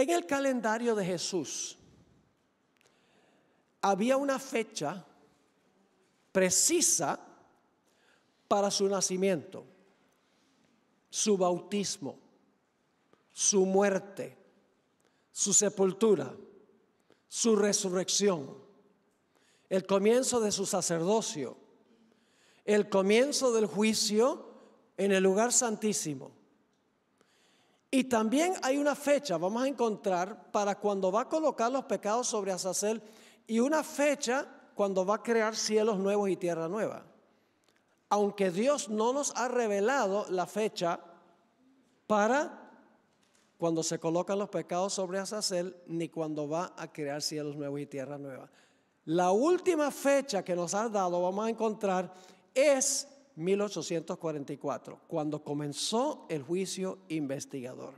En el calendario de Jesús había una fecha precisa para su nacimiento, su bautismo, su muerte, su sepultura, su resurrección, el comienzo de su sacerdocio, el comienzo del juicio en el lugar santísimo y también hay una fecha, vamos a encontrar, para cuando va a colocar los pecados sobre Azazel y una fecha cuando va a crear cielos nuevos y tierra nueva. Aunque Dios no nos ha revelado la fecha para cuando se colocan los pecados sobre Azazel, ni cuando va a crear cielos nuevos y tierra nueva. La última fecha que nos ha dado, vamos a encontrar, es 1844, cuando comenzó el juicio investigador.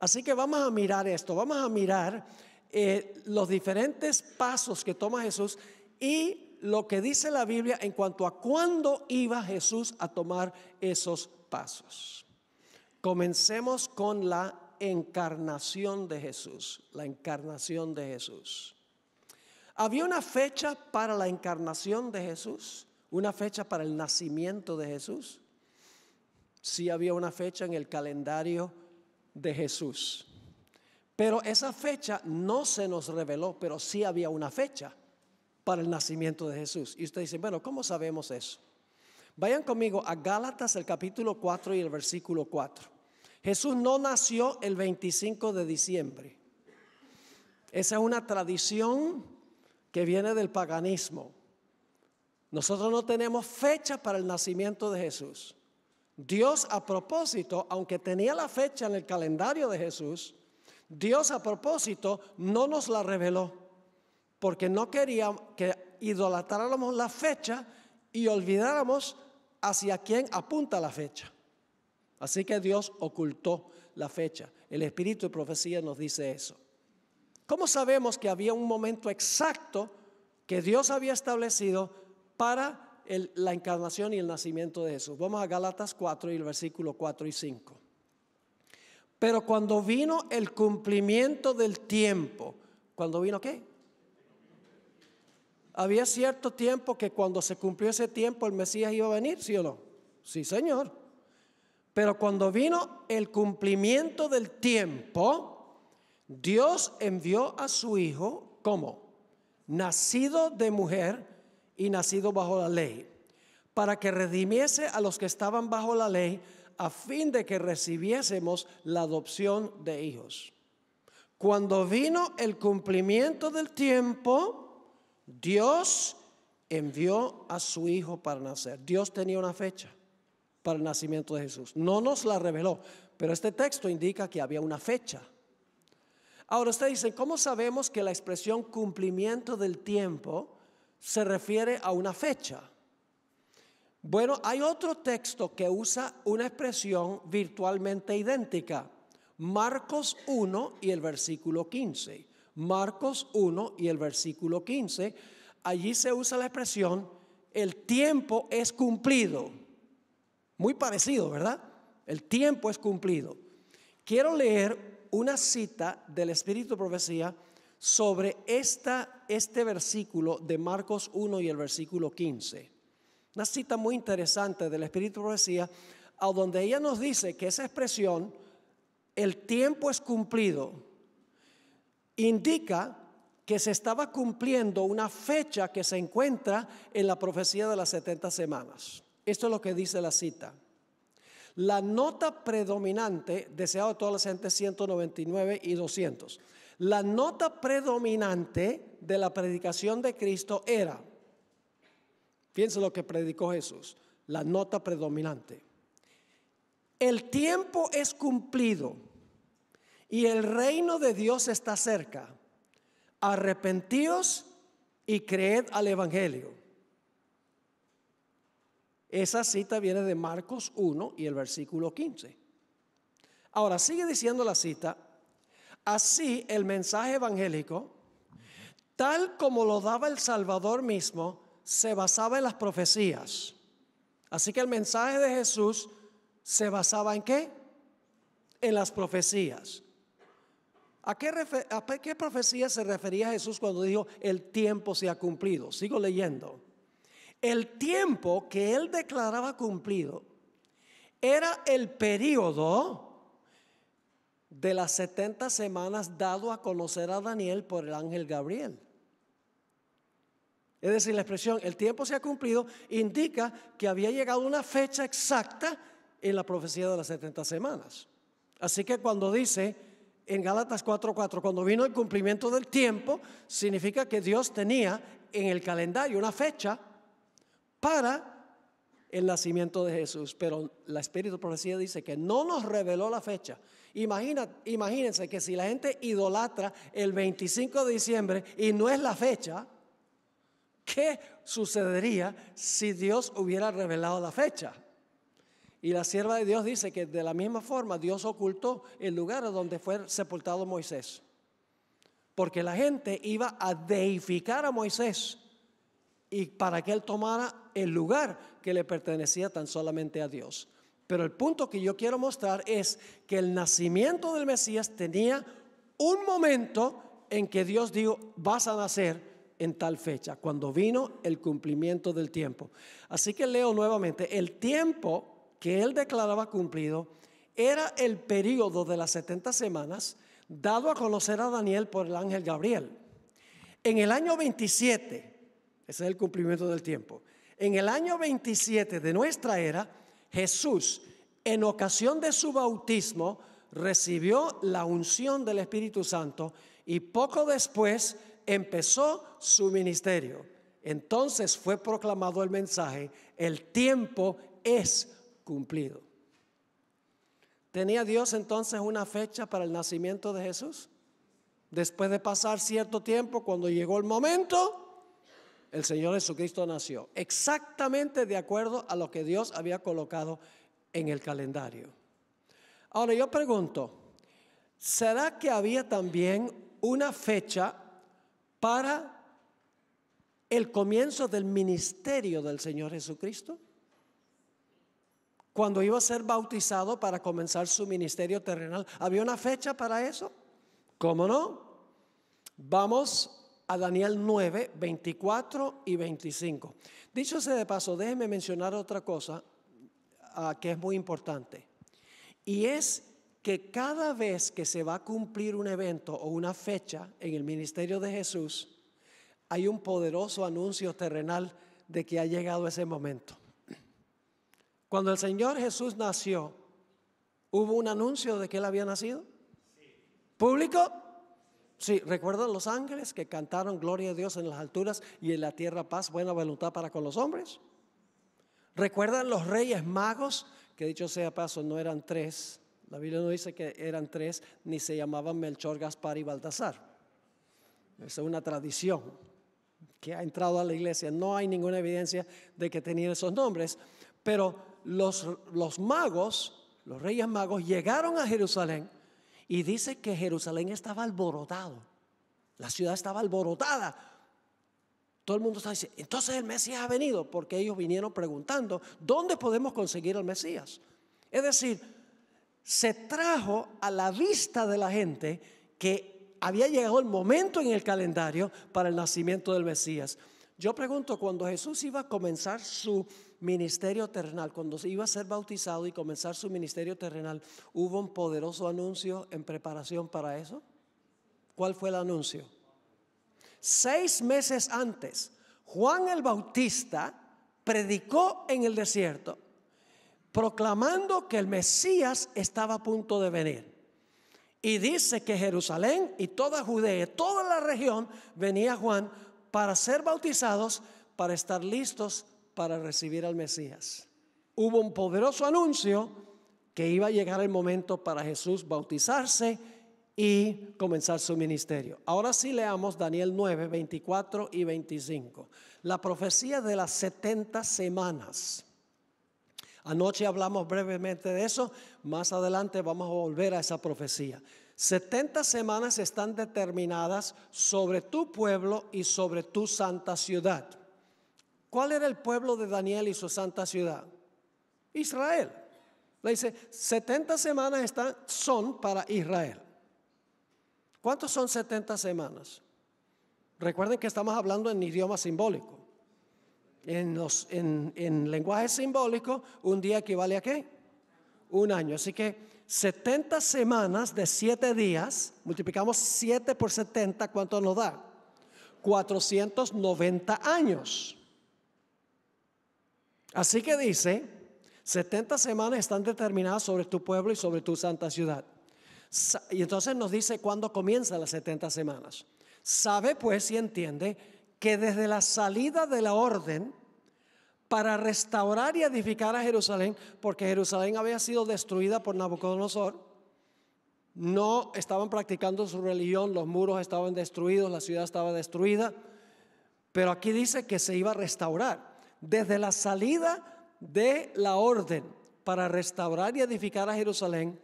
Así que vamos a mirar esto, vamos a mirar eh, los diferentes pasos que toma Jesús y lo que dice la Biblia en cuanto a cuándo iba Jesús a tomar esos pasos. Comencemos con la encarnación de Jesús, la encarnación de Jesús. Había una fecha para la encarnación de Jesús una fecha para el nacimiento de Jesús. si había una fecha en el calendario de Jesús. Pero esa fecha no se nos reveló, pero sí había una fecha para el nacimiento de Jesús. Y usted dice, bueno, ¿cómo sabemos eso? Vayan conmigo a Gálatas el capítulo 4 y el versículo 4. Jesús no nació el 25 de diciembre. Esa es una tradición que viene del paganismo. Nosotros no tenemos fecha para el nacimiento de Jesús. Dios a propósito, aunque tenía la fecha en el calendario de Jesús, Dios a propósito no nos la reveló, porque no quería que idolatráramos la fecha y olvidáramos hacia quién apunta la fecha. Así que Dios ocultó la fecha. El Espíritu de Profecía nos dice eso. ¿Cómo sabemos que había un momento exacto que Dios había establecido para la encarnación y el nacimiento de Jesús. Vamos a Galatas 4 y el versículo 4 y 5. Pero cuando vino el cumplimiento del tiempo, ¿cuando vino qué? Había cierto tiempo que cuando se cumplió ese tiempo el Mesías iba a venir, ¿sí o no? Sí, Señor. Pero cuando vino el cumplimiento del tiempo, Dios envió a su Hijo, como Nacido de mujer y nacido bajo la ley, para que redimiese a los que estaban bajo la ley, a fin de que recibiésemos la adopción de hijos. Cuando vino el cumplimiento del tiempo, Dios envió a su Hijo para nacer. Dios tenía una fecha para el nacimiento de Jesús. No nos la reveló, pero este texto indica que había una fecha. Ahora usted dice ¿cómo sabemos que la expresión cumplimiento del tiempo se refiere a una fecha. Bueno, hay otro texto que usa una expresión virtualmente idéntica. Marcos 1 y el versículo 15. Marcos 1 y el versículo 15. Allí se usa la expresión, el tiempo es cumplido. Muy parecido, ¿verdad? El tiempo es cumplido. Quiero leer una cita del Espíritu de Profecía sobre este versículo de Marcos 1 y el versículo 15. Una cita muy interesante del Espíritu de Profecía, a donde ella nos dice que esa expresión, el tiempo es cumplido, indica que se estaba cumpliendo una fecha que se encuentra en la profecía de las 70 semanas. Esto es lo que dice la cita. La nota predominante, deseado de toda la gente, 199 y 200. La nota predominante de la predicación de Cristo era, fíjense lo que predicó Jesús, la nota predominante. El tiempo es cumplido y el reino de Dios está cerca. Arrepentíos y creed al Evangelio. Esa cita viene de Marcos 1 y el versículo 15. Ahora sigue diciendo la cita, Así el mensaje evangélico, tal como lo daba el Salvador mismo, se basaba en las profecías. Así que el mensaje de Jesús se basaba en qué? En las profecías. ¿A qué, profecía se refería Jesús cuando dijo, el tiempo se ha cumplido? Sigo leyendo. El tiempo que él declaraba cumplido era el periodo de las 70 semanas dado a conocer a Daniel por el ángel Gabriel. Es decir, la expresión el tiempo se ha cumplido indica que había llegado una fecha exacta en la profecía de las 70 semanas. Así que cuando dice en Gálatas 4:4, cuando vino el cumplimiento del tiempo, significa que Dios tenía en el calendario una fecha para el nacimiento de Jesús, pero la Espíritu Profecía dice que no nos reveló la fecha, Imagina, imagínense que si la gente idolatra el 25 de diciembre y no es la fecha, ¿qué sucedería si Dios hubiera revelado la fecha? Y la sierva de Dios dice que de la misma forma Dios ocultó el lugar donde fue sepultado Moisés. Porque la gente iba a deificar a Moisés y para que él tomara el lugar que le pertenecía tan solamente a Dios. Pero el punto que yo quiero mostrar es que el nacimiento del Mesías tenía un momento en que Dios dijo, vas a nacer en tal fecha, cuando vino el cumplimiento del tiempo. Así que leo nuevamente, el tiempo que él declaraba cumplido era el periodo de las 70 semanas dado a conocer a Daniel por el ángel Gabriel. En el año 27, ese es el cumplimiento del tiempo, en el año 27 de nuestra era, Jesús, en ocasión de su bautismo, recibió la unción del Espíritu Santo y poco después empezó su ministerio. Entonces fue proclamado el mensaje, el tiempo es cumplido. ¿Tenía Dios entonces una fecha para el nacimiento de Jesús? Después de pasar cierto tiempo, cuando llegó el momento, el Señor Jesucristo nació, exactamente de acuerdo a lo que Dios había colocado en el calendario. Ahora yo pregunto, ¿será que había también una fecha para el comienzo del ministerio del Señor Jesucristo? Cuando iba a ser bautizado para comenzar su ministerio terrenal, ¿había una fecha para eso? ¿Cómo no? Vamos a Daniel 9, 24 y 25. Dicho sea de paso, déjeme mencionar otra cosa ah, que es muy importante. Y es que cada vez que se va a cumplir un evento o una fecha en el ministerio de Jesús, hay un poderoso anuncio terrenal de que ha llegado ese momento. Cuando el Señor Jesús nació, ¿hubo un anuncio de que Él había nacido? ¿Público? Sí, ¿recuerdan los ángeles que cantaron gloria a Dios en las alturas y en la tierra paz, buena voluntad para con los hombres? ¿Recuerdan los reyes magos que dicho sea paso no eran tres? La Biblia no dice que eran tres, ni se llamaban Melchor, Gaspar y Baltasar. Esa es una tradición que ha entrado a la iglesia. No hay ninguna evidencia de que tenían esos nombres. Pero los, los magos, los reyes magos, llegaron a Jerusalén y dice que Jerusalén estaba alborotado. La ciudad estaba alborotada. Todo el mundo está diciendo, entonces el Mesías ha venido, porque ellos vinieron preguntando, ¿dónde podemos conseguir al Mesías? Es decir, se trajo a la vista de la gente que había llegado el momento en el calendario para el nacimiento del Mesías. Yo pregunto, cuando Jesús iba a comenzar su ministerio terrenal, cuando se iba a ser bautizado y comenzar su ministerio terrenal, ¿hubo un poderoso anuncio en preparación para eso? ¿Cuál fue el anuncio? Seis meses antes, Juan el Bautista predicó en el desierto, proclamando que el Mesías estaba a punto de venir. Y dice que Jerusalén y toda Judea, toda la región, venía Juan para ser bautizados, para estar listos para recibir al Mesías. Hubo un poderoso anuncio que iba a llegar el momento para Jesús bautizarse y comenzar su ministerio. Ahora sí leamos Daniel 9, 24 y 25. La profecía de las 70 semanas. Anoche hablamos brevemente de eso, más adelante vamos a volver a esa profecía. 70 semanas están determinadas sobre tu pueblo y sobre tu santa ciudad. ¿Cuál era el pueblo de Daniel y su santa ciudad? Israel. Le dice, 70 semanas están, son para Israel. ¿Cuántos son 70 semanas? Recuerden que estamos hablando en idioma simbólico. En, en lenguaje simbólico, un día equivale a qué? Un año. Así que 70 semanas de 7 días, multiplicamos 7 por 70, ¿cuánto nos da? 490 años. Así que dice, 70 semanas están determinadas sobre tu pueblo y sobre tu santa ciudad. Y entonces nos dice cuándo comienzan las 70 semanas. Sabe pues y entiende que desde la salida de la orden para restaurar y edificar a Jerusalén, porque Jerusalén había sido destruida por Nabucodonosor, no estaban practicando su religión, los muros estaban destruidos, la ciudad estaba destruida, pero aquí dice que se iba a restaurar desde la salida de la orden para restaurar y edificar a Jerusalén,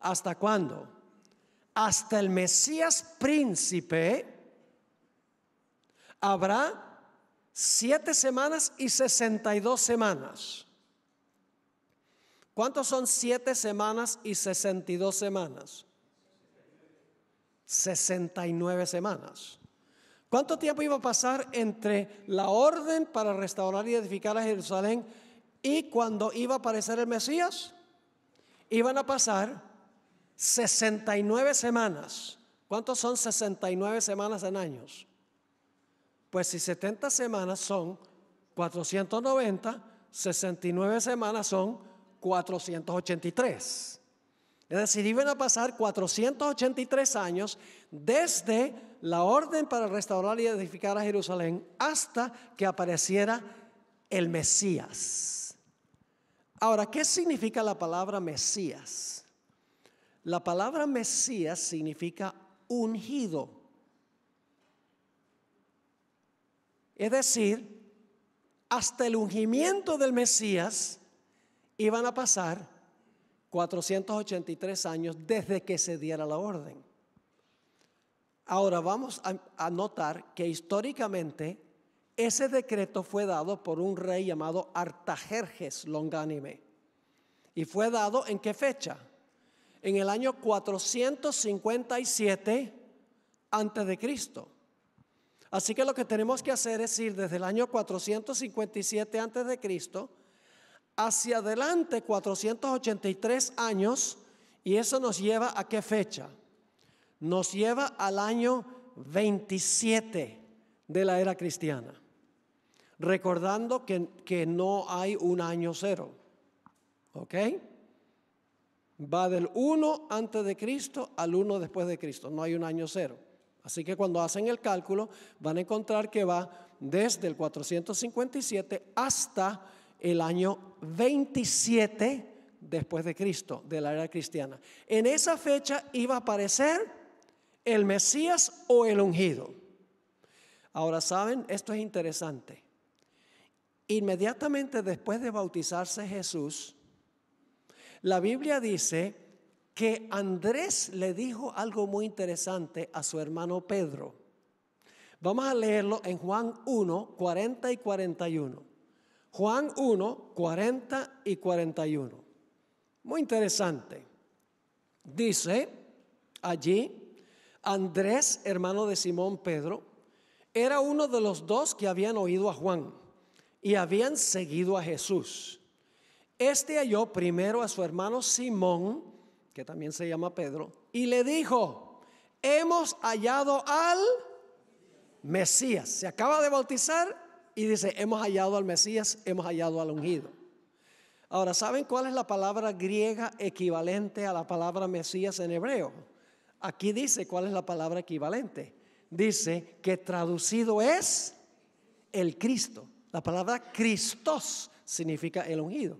¿hasta cuándo? Hasta el Mesías príncipe habrá siete semanas y sesenta y dos semanas. ¿Cuántos son siete semanas y sesenta y dos semanas? nueve semanas. ¿Cuánto tiempo iba a pasar entre la orden para restaurar y edificar a Jerusalén y cuando iba a aparecer el Mesías? Iban a pasar 69 semanas. ¿Cuántos son 69 semanas en años? Pues si 70 semanas son 490, 69 semanas son 483. Es decir, iban a pasar 483 años desde la orden para restaurar y edificar a Jerusalén hasta que apareciera el Mesías. Ahora, ¿qué significa la palabra Mesías? La palabra Mesías significa ungido. Es decir, hasta el ungimiento del Mesías iban a pasar 483 años desde que se diera la orden. Ahora vamos a, notar que históricamente ese decreto fue dado por un rey llamado Artajerjes Longánime. ¿Y fue dado en qué fecha? En el año 457 antes de Cristo. Así que lo que tenemos que hacer es ir desde el año 457 antes de Cristo hacia adelante 483 años y eso nos lleva a qué fecha? nos lleva al año 27 de la era cristiana, recordando que, que no hay un año cero. ¿Ok? Va del 1 antes de Cristo al 1 después de Cristo, no hay un año cero. Así que cuando hacen el cálculo van a encontrar que va desde el 457 hasta el año 27 después de Cristo, de la era cristiana. En esa fecha iba a aparecer el Mesías o el ungido. Ahora, ¿saben? Esto es interesante. Inmediatamente después de bautizarse Jesús, la Biblia dice que Andrés le dijo algo muy interesante a su hermano Pedro. Vamos a leerlo en Juan 1, 40 y 41. Juan 1, 40 y 41. Muy interesante. Dice allí, Andrés, hermano de Simón Pedro, era uno de los dos que habían oído a Juan y habían seguido a Jesús. Este halló primero a su hermano Simón, que también se llama Pedro, y le dijo, hemos hallado al Mesías. Se acaba de bautizar y dice, hemos hallado al Mesías, hemos hallado al ungido. Ahora, ¿saben cuál es la palabra griega equivalente a la palabra Mesías en hebreo? Aquí dice cuál es la palabra equivalente. Dice que traducido es el Cristo. La palabra Cristos significa el ungido.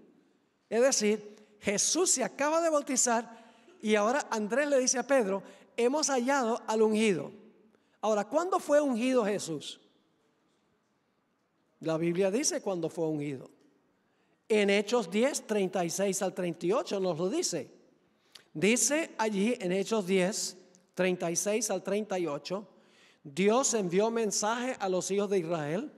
Es decir, Jesús se acaba de bautizar y ahora Andrés le dice a Pedro, hemos hallado al ungido. Ahora, ¿cuándo fue ungido Jesús? La Biblia dice cuándo fue ungido. En Hechos 10, 36 al 38 nos lo dice. Dice allí en Hechos 10, 36 al 38, Dios envió mensaje a los hijos de Israel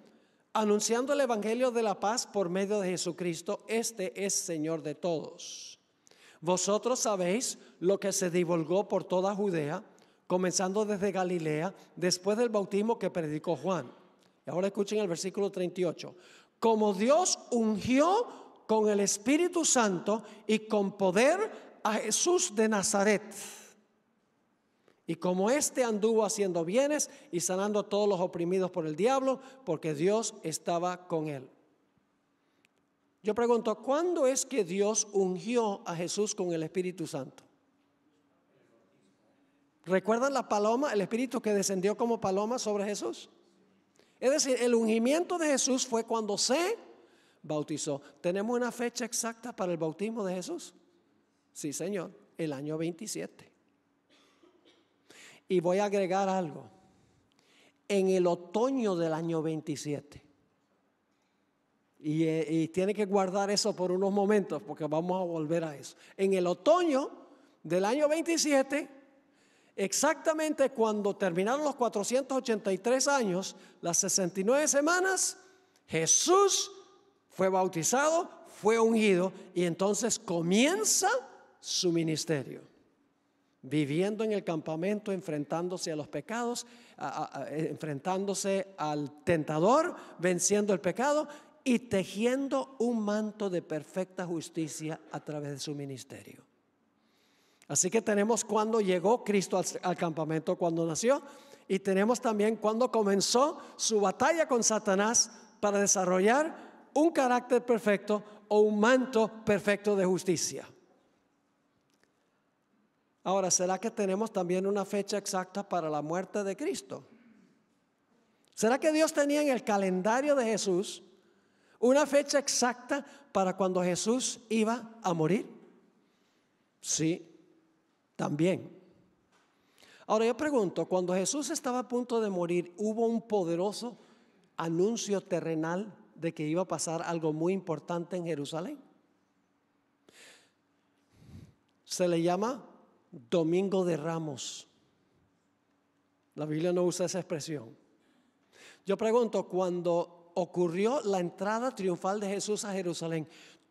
anunciando el Evangelio de la paz por medio de Jesucristo. Este es Señor de todos. Vosotros sabéis lo que se divulgó por toda Judea, comenzando desde Galilea, después del bautismo que predicó Juan. Y ahora escuchen el versículo 38. Como Dios ungió con el Espíritu Santo y con poder a Jesús de Nazaret. Y como éste anduvo haciendo bienes y sanando a todos los oprimidos por el diablo, porque Dios estaba con él. Yo pregunto, ¿cuándo es que Dios ungió a Jesús con el Espíritu Santo? ¿Recuerdan la paloma, el Espíritu que descendió como paloma sobre Jesús? Es decir, el ungimiento de Jesús fue cuando se bautizó. ¿Tenemos una fecha exacta para el bautismo de Jesús? Sí, Señor, el año 27. Y voy a agregar algo. En el otoño del año 27. Eh, y, tiene que guardar eso por unos momentos porque vamos a volver a eso. En el otoño del año 27, exactamente cuando terminaron los 483 años, las 69 semanas, Jesús fue bautizado, fue ungido y entonces comienza su ministerio, viviendo en el campamento, enfrentándose a los pecados, enfrentándose al tentador, venciendo el pecado y tejiendo un manto de perfecta justicia a través de su ministerio. Así que tenemos cuando llegó Cristo al, campamento, cuando nació, y tenemos también cuando comenzó su batalla con Satanás para desarrollar un carácter perfecto o un manto perfecto de justicia. Ahora, ¿será que tenemos también una fecha exacta para la muerte de Cristo? ¿Será que Dios tenía en el calendario de Jesús una fecha exacta para cuando Jesús iba a morir? Sí, también. Ahora yo pregunto, cuando Jesús estaba a punto de morir, ¿hubo un poderoso anuncio terrenal de que iba a pasar algo muy importante en Jerusalén? Se le llama Domingo de Ramos. La Biblia no usa esa expresión. Yo pregunto, cuando ocurrió la entrada triunfal de Jesús a Jerusalén,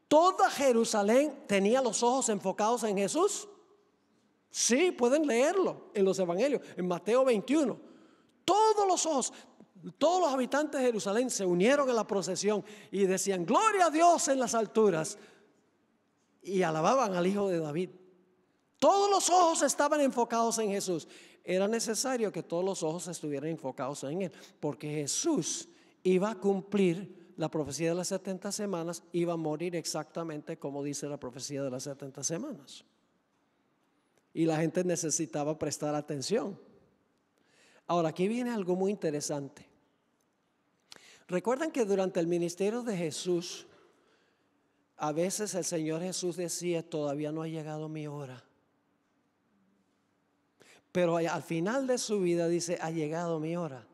¿toda Jerusalén tenía los ojos enfocados en Jesús? Sí, pueden leerlo en los evangelios, en Mateo 21. Todos los ojos, todos los habitantes de Jerusalén se unieron en la procesión y decían, gloria a Dios en las alturas. Y alababan al Hijo de David. Todos los ojos estaban enfocados en Jesús. Era necesario que todos los ojos estuvieran enfocados en Él, porque Jesús iba a cumplir la profecía de las 70 semanas, iba a morir exactamente como dice la profecía de las 70 semanas. Y la gente necesitaba prestar atención. Ahora, aquí viene algo muy interesante. Recuerdan que durante el ministerio de Jesús, a veces el Señor Jesús decía, todavía no ha llegado mi hora. Pero al final de su vida dice, ha llegado mi hora.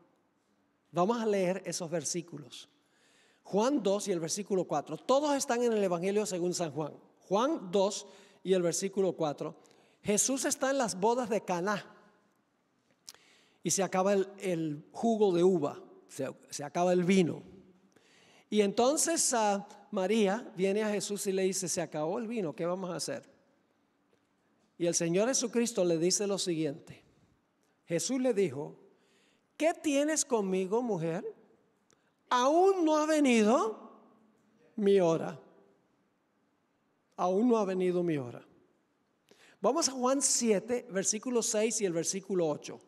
Vamos a leer esos versículos. Juan 2 y el versículo 4. Todos están en el Evangelio según San Juan. Juan 2 y el versículo 4. Jesús está en las bodas de Caná y se acaba el, jugo de uva, se, acaba el vino. Y entonces ah, María viene a Jesús y le dice, se acabó el vino, ¿qué vamos a hacer? Y el Señor Jesucristo le dice lo siguiente. Jesús le dijo, ¿qué tienes conmigo, mujer? Aún no ha venido mi hora. Aún no ha venido mi hora. Vamos a Juan 7, versículo 6 y el versículo 8.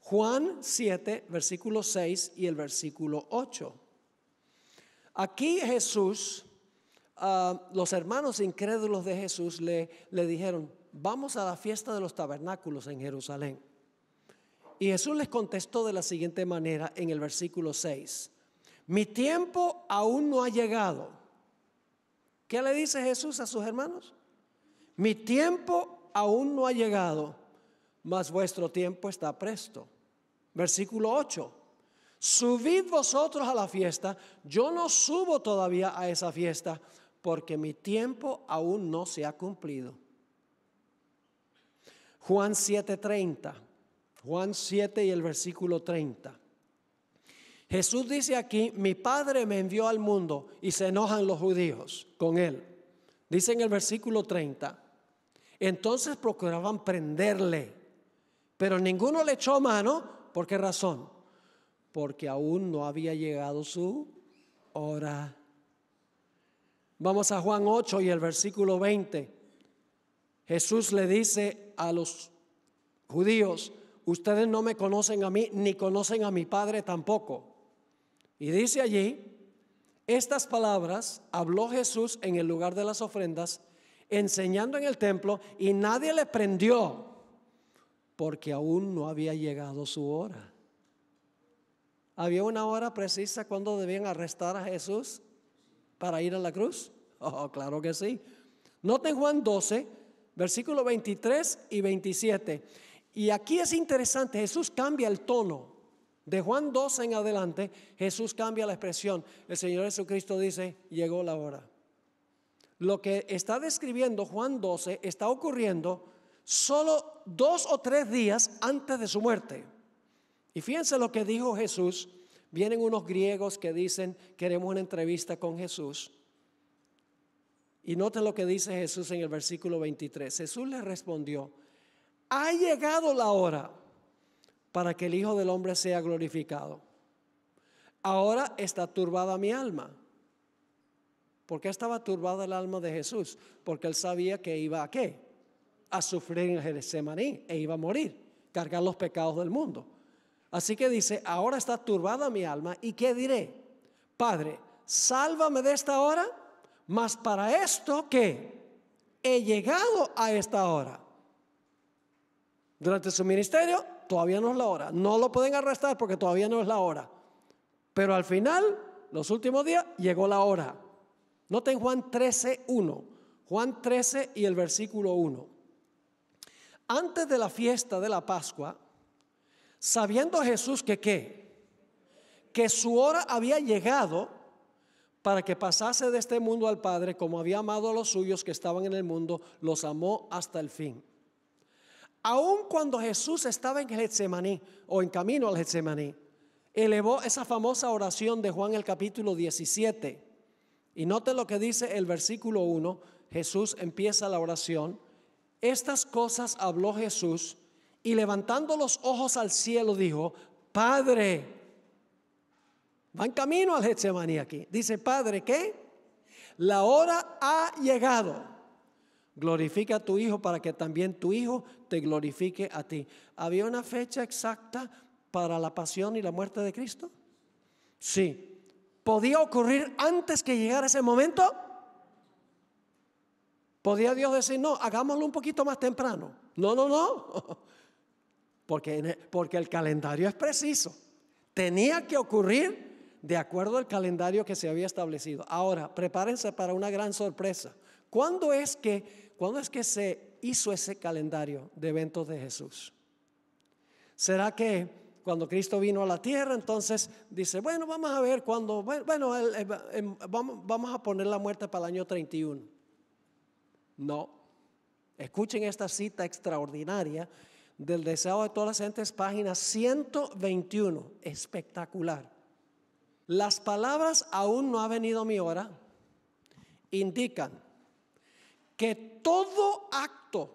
Juan 7, versículo 6 y el versículo 8. Aquí Jesús, ah, los hermanos incrédulos de Jesús le, le dijeron, vamos a la fiesta de los tabernáculos en Jerusalén. Y Jesús les contestó de la siguiente manera en el versículo 6. Mi tiempo aún no ha llegado. ¿Qué le dice Jesús a sus hermanos? Mi tiempo aún no ha llegado, mas vuestro tiempo está presto. Versículo 8. Subid vosotros a la fiesta. Yo no subo todavía a esa fiesta porque mi tiempo aún no se ha cumplido. Juan 7:30. Juan 7 y el versículo 30. Jesús dice aquí, mi Padre me envió al mundo y se enojan los judíos con él. Dice en el versículo 30, entonces procuraban prenderle, pero ninguno le echó mano. ¿Por qué razón? Porque aún no había llegado su hora. Vamos a Juan 8 y el versículo 20. Jesús le dice a los judíos, ustedes no me conocen a mí ni conocen a mi Padre tampoco. Y dice allí, estas palabras habló Jesús en el lugar de las ofrendas, enseñando en el templo, y nadie le prendió, porque aún no había llegado su hora. ¿Había una hora precisa cuando debían arrestar a Jesús para ir a la cruz? Oh, claro que sí. Noten Juan 12, versículo 23 y 27. Y aquí es interesante, Jesús cambia el tono. De Juan 12 en adelante, Jesús cambia la expresión. El Señor Jesucristo dice, llegó la hora. Lo que está describiendo Juan 12 está ocurriendo solo dos o tres días antes de su muerte. Y fíjense lo que dijo Jesús. Vienen unos griegos que dicen, queremos una entrevista con Jesús. Y noten lo que dice Jesús en el versículo 23. Jesús le respondió, ha llegado la hora para que el Hijo del Hombre sea glorificado. Ahora está turbada mi alma. ¿Por qué estaba turbada el alma de Jesús? Porque él sabía que iba a qué? A sufrir en marín e iba a morir, cargar los pecados del mundo. Así que dice, ahora está turbada mi alma y ¿qué diré? Padre, sálvame de esta hora más para esto que he llegado a esta hora. Durante su ministerio todavía no es la hora. No lo pueden arrestar porque todavía no es la hora. Pero al final, los últimos días, llegó la hora. Noten Juan 13, 1. Juan 13 y el versículo 1. Antes de la fiesta de la Pascua, sabiendo Jesús que qué, que su hora había llegado, para que pasase de este mundo al Padre, como había amado a los suyos que estaban en el mundo, los amó hasta el fin. Aun cuando Jesús estaba en Getsemaní o en camino al Getsemaní, elevó esa famosa oración de Juan el capítulo 17. Y note lo que dice el versículo 1, Jesús empieza la oración. Estas cosas habló Jesús y levantando los ojos al cielo dijo, Padre, en camino al Getsemaní aquí. Dice, Padre, ¿qué? La hora ha llegado. Glorifica a tu Hijo para que también tu Hijo te glorifique a ti. ¿Había una fecha exacta para la pasión y la muerte de Cristo? Sí. ¿Podía ocurrir antes que llegara ese momento? ¿Podía Dios decir, no, hagámoslo un poquito más temprano? No, no, no. Porque, e, porque el calendario es preciso. Tenía que ocurrir de acuerdo al calendario que se había establecido. Ahora, prepárense para una gran sorpresa. ¿Cuándo es que, es que se hizo ese calendario de eventos de Jesús? ¿Será que cuando Cristo vino a la tierra, entonces dice, bueno, vamos a ver cuándo, bueno, em, vamos, a poner la muerte para el año 31? No. Escuchen esta cita extraordinaria del Deseo de todas las gentes, página 121, espectacular. Las palabras aún no ha venido mi hora indican que todo acto,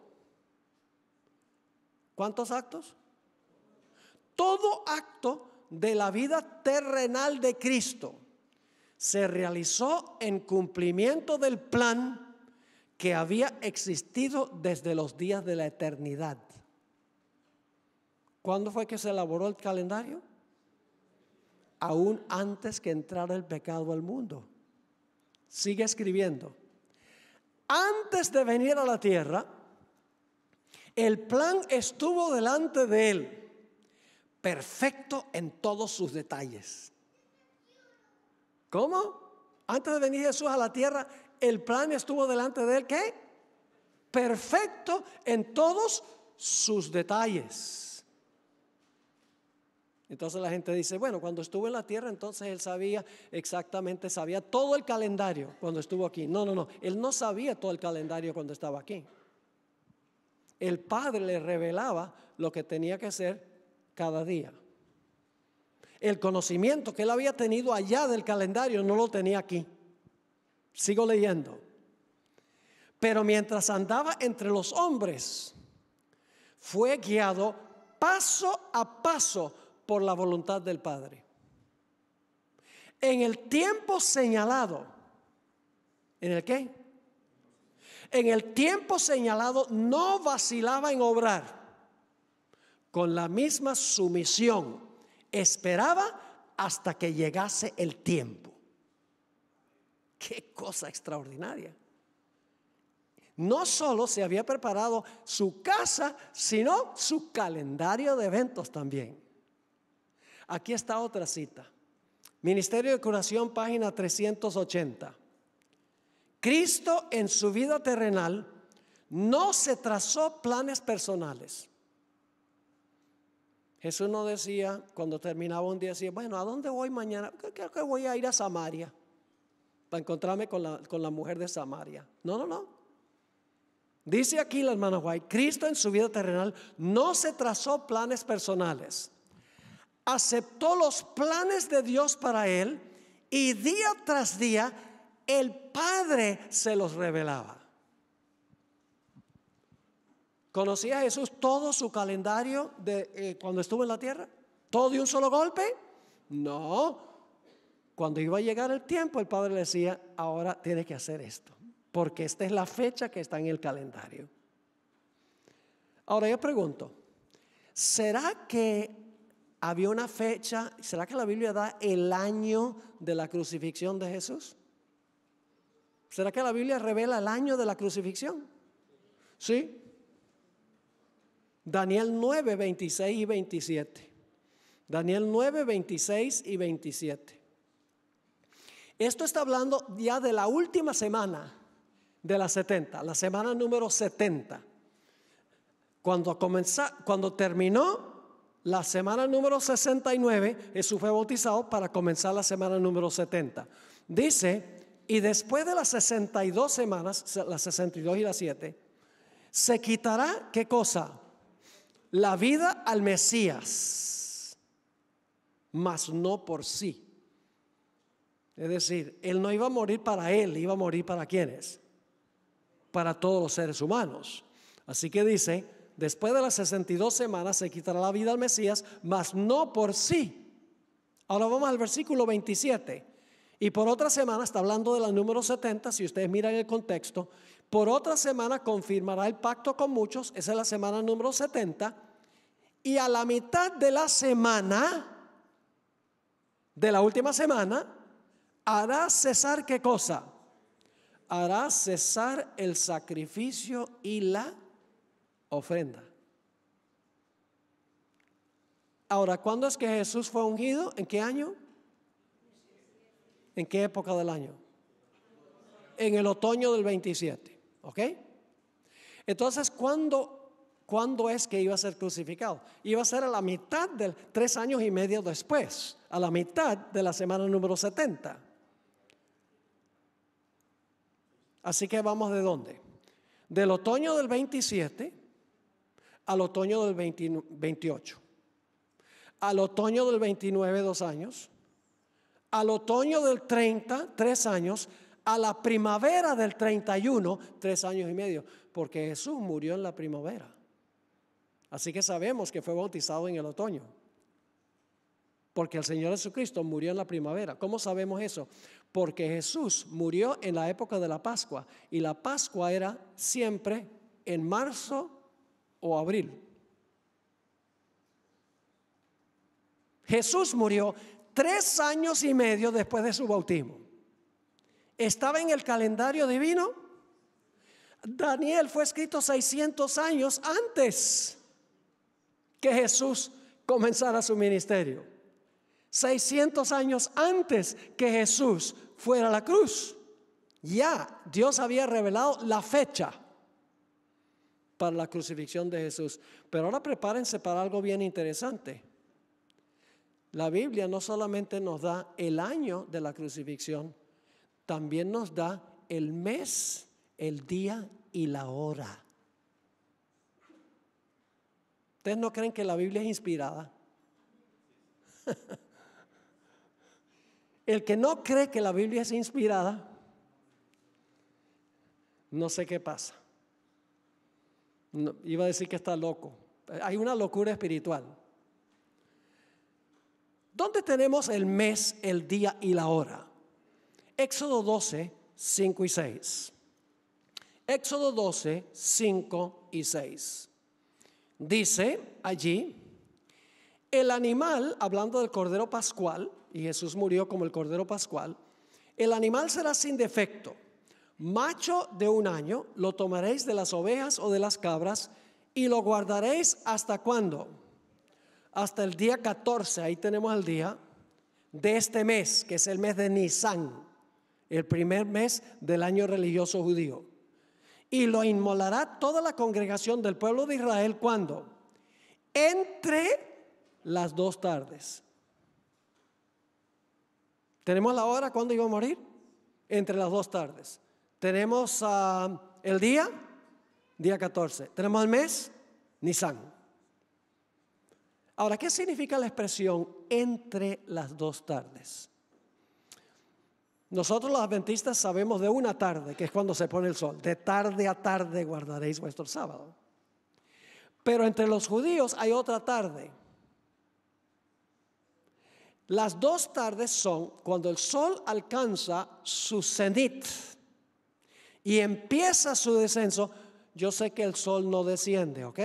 ¿cuántos actos? Todo acto de la vida terrenal de Cristo se realizó en cumplimiento del plan que había existido desde los días de la eternidad. ¿Cuándo fue que se elaboró el calendario? aún antes que entrara el pecado al mundo. Sigue escribiendo. Antes de venir a la tierra, el plan estuvo delante de él, perfecto en todos sus detalles. ¿Cómo? Antes de venir Jesús a la tierra, el plan estuvo delante de él, ¿qué? Perfecto en todos sus detalles. Entonces la gente dice, bueno, cuando estuvo en la tierra, entonces él sabía exactamente, sabía todo el calendario cuando estuvo aquí. No, no, no, él no sabía todo el calendario cuando estaba aquí. El Padre le revelaba lo que tenía que hacer cada día. El conocimiento que él había tenido allá del calendario no lo tenía aquí. Sigo leyendo. Pero mientras andaba entre los hombres, fue guiado paso a paso por la voluntad del Padre. En el tiempo señalado, ¿en el qué? En el tiempo señalado no vacilaba en obrar. Con la misma sumisión esperaba hasta que llegase el tiempo. Qué cosa extraordinaria. No solo se había preparado su casa, sino su calendario de eventos también. Aquí está otra cita. Ministerio de Curación, página 380. Cristo en su vida terrenal no se trazó planes personales. Jesús no decía, cuando terminaba un día, decía, bueno, ¿a dónde voy mañana? Creo que voy a ir a Samaria para encontrarme con la, con la mujer de Samaria. No, no, no. Dice aquí la hermana White, Cristo en su vida terrenal no se trazó planes personales aceptó los planes de Dios para él y día tras día el Padre se los revelaba. ¿Conocía Jesús todo su calendario de eh, cuando estuvo en la tierra? ¿Todo de un solo golpe? No. Cuando iba a llegar el tiempo, el Padre le decía, ahora tiene que hacer esto, porque esta es la fecha que está en el calendario. Ahora yo pregunto, ¿será que había una fecha, ¿será que la Biblia da el año de la crucifixión de Jesús? ¿Será que la Biblia revela el año de la crucifixión? Sí. Daniel 9, 26 y 27. Daniel 9, 26 y 27. Esto está hablando ya de la última semana de la 70, la semana número 70. Cuando, comenzó, cuando terminó la semana número 69 Jesús fue bautizado para comenzar la semana número 70. Dice, y después de las 62 semanas, las 62 y las 7, se quitará qué cosa? La vida al Mesías, mas no por sí. Es decir, él no iba a morir para él, iba a morir para quienes? Para todos los seres humanos. Así que dice, después de las 62 semanas se quitará la vida al Mesías, mas no por sí. Ahora vamos al versículo 27. Y por otra semana, está hablando de la número 70, si ustedes miran el contexto, por otra semana confirmará el pacto con muchos, esa es la semana número 70, y a la mitad de la semana, de la última semana, hará cesar qué cosa? Hará cesar el sacrificio y la ofrenda. Ahora, ¿cuándo es que Jesús fue ungido? ¿En qué año? ¿En qué época del año? En el otoño del 27, ¿ok? Entonces, ¿cuándo, ¿cuándo es que iba a ser crucificado? Iba a ser a la mitad del, tres años y medio después, a la mitad de la semana número 70. Así que vamos de dónde? Del otoño del 27 al otoño del 28, al otoño del 29, dos años, al otoño del 30, tres años, a la primavera del 31, tres años y medio, porque Jesús murió en la primavera. Así que sabemos que fue bautizado en el otoño, porque el Señor Jesucristo murió en la primavera. ¿Cómo sabemos eso? Porque Jesús murió en la época de la Pascua, y la Pascua era siempre en marzo o abril. Jesús murió tres años y medio después de su bautismo. Estaba en el calendario divino. Daniel fue escrito 600 años antes que Jesús comenzara su ministerio. 600 años antes que Jesús fuera a la cruz. Ya Dios había revelado la fecha para la crucifixión de Jesús. Pero ahora prepárense para algo bien interesante. La Biblia no solamente nos da el año de la crucifixión, también nos da el mes, el día y la hora. ¿Ustedes no creen que la Biblia es inspirada? el que no cree que la Biblia es inspirada, no sé qué pasa iba a decir que está loco. Hay una locura espiritual. ¿Dónde tenemos el mes, el día y la hora? Éxodo 12, 5 y 6. Éxodo 12, 5 y 6. Dice allí, el animal, hablando del Cordero Pascual, y Jesús murió como el Cordero Pascual, el animal será sin defecto macho de un año, lo tomaréis de las ovejas o de las cabras y lo guardaréis hasta cuándo? Hasta el día 14, ahí tenemos el día de este mes, que es el mes de Nisan, el primer mes del año religioso judío. Y lo inmolará toda la congregación del pueblo de Israel cuando? Entre las dos tardes. ¿Tenemos la hora cuando iba a morir? Entre las dos tardes. Tenemos ah, el día, día 14. Tenemos el mes, Nisan. Ahora, ¿qué significa la expresión entre las dos tardes? Nosotros los adventistas sabemos de una tarde, que es cuando se pone el sol. De tarde a tarde guardaréis vuestro sábado. Pero entre los judíos hay otra tarde. Las dos tardes son cuando el sol alcanza su cenit, y empieza su descenso, yo sé que el sol no desciende, ¿ok?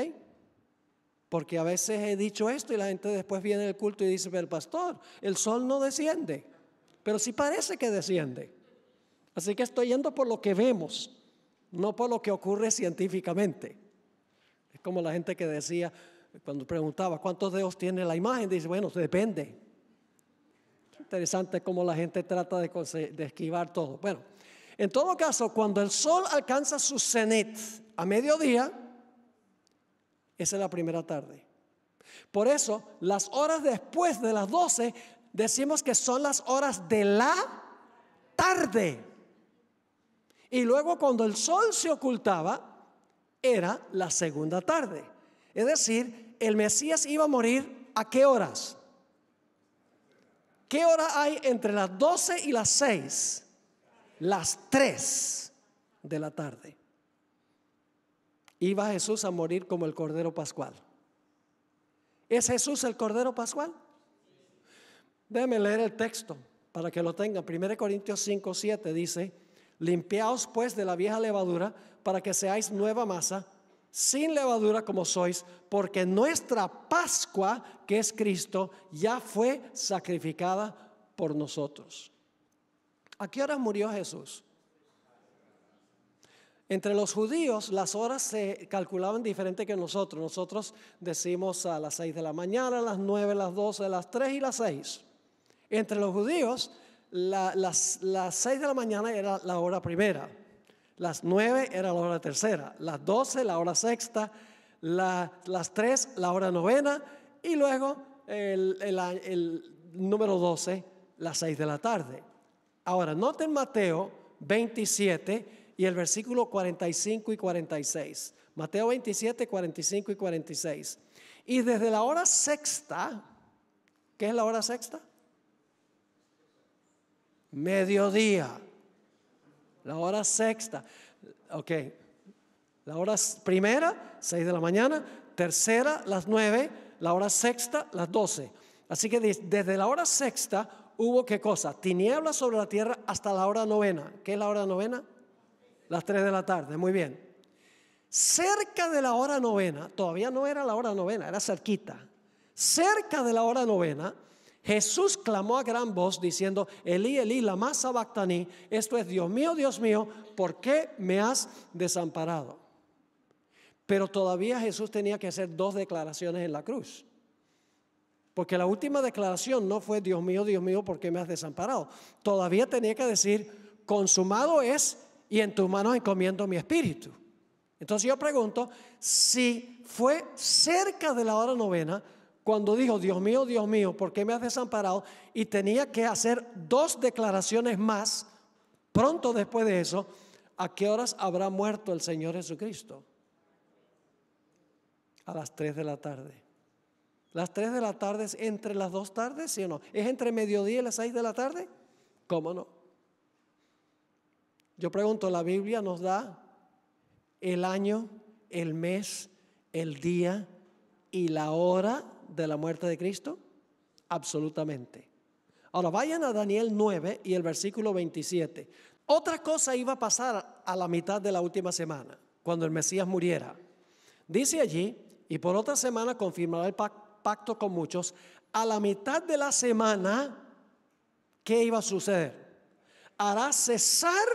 Porque a veces he dicho esto y la gente después viene al culto y dice, pero pastor, el sol no desciende, pero sí parece que desciende. Así que estoy yendo por lo que vemos, no por lo que ocurre científicamente. Es como la gente que decía, cuando preguntaba, ¿cuántos dedos tiene la imagen? Dice, bueno, depende. interesante cómo la gente trata de, de esquivar todo. Bueno, en todo caso, cuando el sol alcanza su cenit a mediodía, esa es la primera tarde. Por eso, las horas después de las 12 decimos que son las horas de la tarde. Y luego cuando el sol se ocultaba, era la segunda tarde. Es decir, el Mesías iba a morir a qué horas? ¿Qué hora hay entre las 12 y las 6? las 3 de la tarde. Iba Jesús a morir como el Cordero Pascual. ¿Es Jesús el Cordero Pascual? Déjeme leer el texto para que lo tengan. 1 Corintios 5, 7 dice, limpiaos pues de la vieja levadura para que seáis nueva masa, sin levadura como sois, porque nuestra Pascua, que es Cristo, ya fue sacrificada por nosotros. ¿A qué horas murió Jesús? Entre los judíos las horas se calculaban diferente que nosotros. Nosotros decimos a las 6 de la mañana, a las 9, las 12, a las 3 y las 6. Entre los judíos las, seis 6 de la mañana era la hora primera, las 9 era la hora tercera, las 12 la hora sexta, las 3 la hora novena y luego el, el número 12 las 6 de la tarde. Ahora, noten Mateo 27 y el versículo 45 y 46. Mateo 27, 45 y 46. Y desde la hora sexta, ¿qué es la hora sexta? Mediodía. La hora sexta. Ok. La hora primera, 6 de la mañana. Tercera, las 9. La hora sexta, las 12. Así que desde la hora sexta hubo qué cosa? Tinieblas sobre la tierra hasta la hora novena. ¿Qué es la hora novena? Las tres de la tarde, muy bien. Cerca de la hora novena, todavía no era la hora novena, era cerquita. Cerca de la hora novena, Jesús clamó a gran voz diciendo, Elí, Elí, la masa bactaní, esto es, Dios mío, Dios mío, ¿por qué me has desamparado? Pero todavía Jesús tenía que hacer dos declaraciones en la cruz. Porque la última declaración no fue, Dios mío, Dios mío, ¿por qué me has desamparado? Todavía tenía que decir, consumado es y en tus manos encomiendo mi espíritu. Entonces yo pregunto, si fue cerca de la hora novena, cuando dijo, Dios mío, Dios mío, ¿por qué me has desamparado? Y tenía que hacer dos declaraciones más pronto después de eso, ¿a qué horas habrá muerto el Señor Jesucristo? A las 3 de la tarde. Las 3 de la tarde es entre las dos tardes, ¿sí o no? ¿Es entre mediodía y las seis de la tarde? ¿Cómo no? Yo pregunto, ¿la Biblia nos da el año, el mes, el día y la hora de la muerte de Cristo? Absolutamente. Ahora vayan a Daniel 9 y el versículo 27. Otra cosa iba a pasar a la mitad de la última semana, cuando el Mesías muriera. Dice allí, y por otra semana confirmará el pacto pacto con muchos, a la mitad de la semana, ¿qué iba a suceder? Hará cesar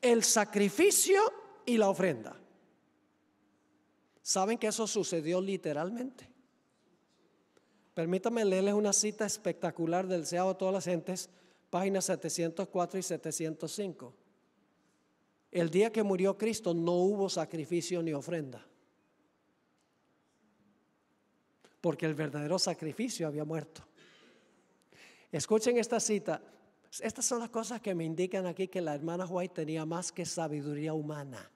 el sacrificio y la ofrenda. ¿Saben que eso sucedió literalmente? Permítanme leerles una cita espectacular del Seado de todas las gentes, páginas 704 y 705. El día que murió Cristo no hubo sacrificio ni ofrenda porque el verdadero sacrificio había muerto. Escuchen esta cita. Estas son las cosas que me indican aquí que la hermana White tenía más que sabiduría humana.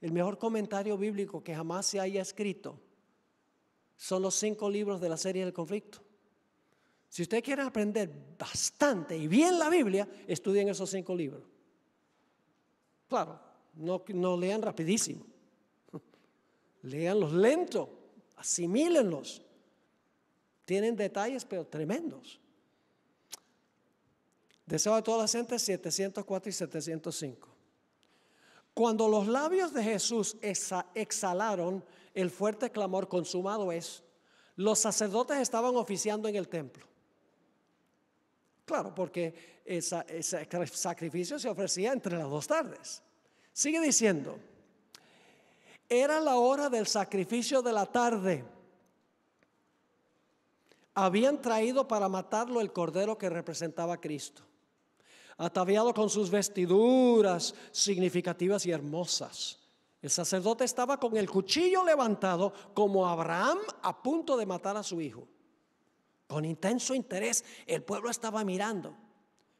El mejor comentario bíblico que jamás se haya escrito son los cinco libros de la serie del conflicto. Si usted quiere aprender bastante y bien la Biblia, estudien esos cinco libros. Claro, no, no lean rapidísimo. Leanlos lento, asimílenlos. Tienen detalles, pero tremendos. Deseo de toda la gente 704 y 705. Cuando los labios de Jesús exhalaron el fuerte clamor, consumado es, los sacerdotes estaban oficiando en el templo. Claro, porque ese sacrificio se ofrecía entre las dos tardes. Sigue diciendo. Era la hora del sacrificio de la tarde. Habían traído para matarlo el cordero que representaba a Cristo, ataviado con sus vestiduras significativas y hermosas. El sacerdote estaba con el cuchillo levantado como Abraham a punto de matar a su hijo. Con intenso interés el pueblo estaba mirando,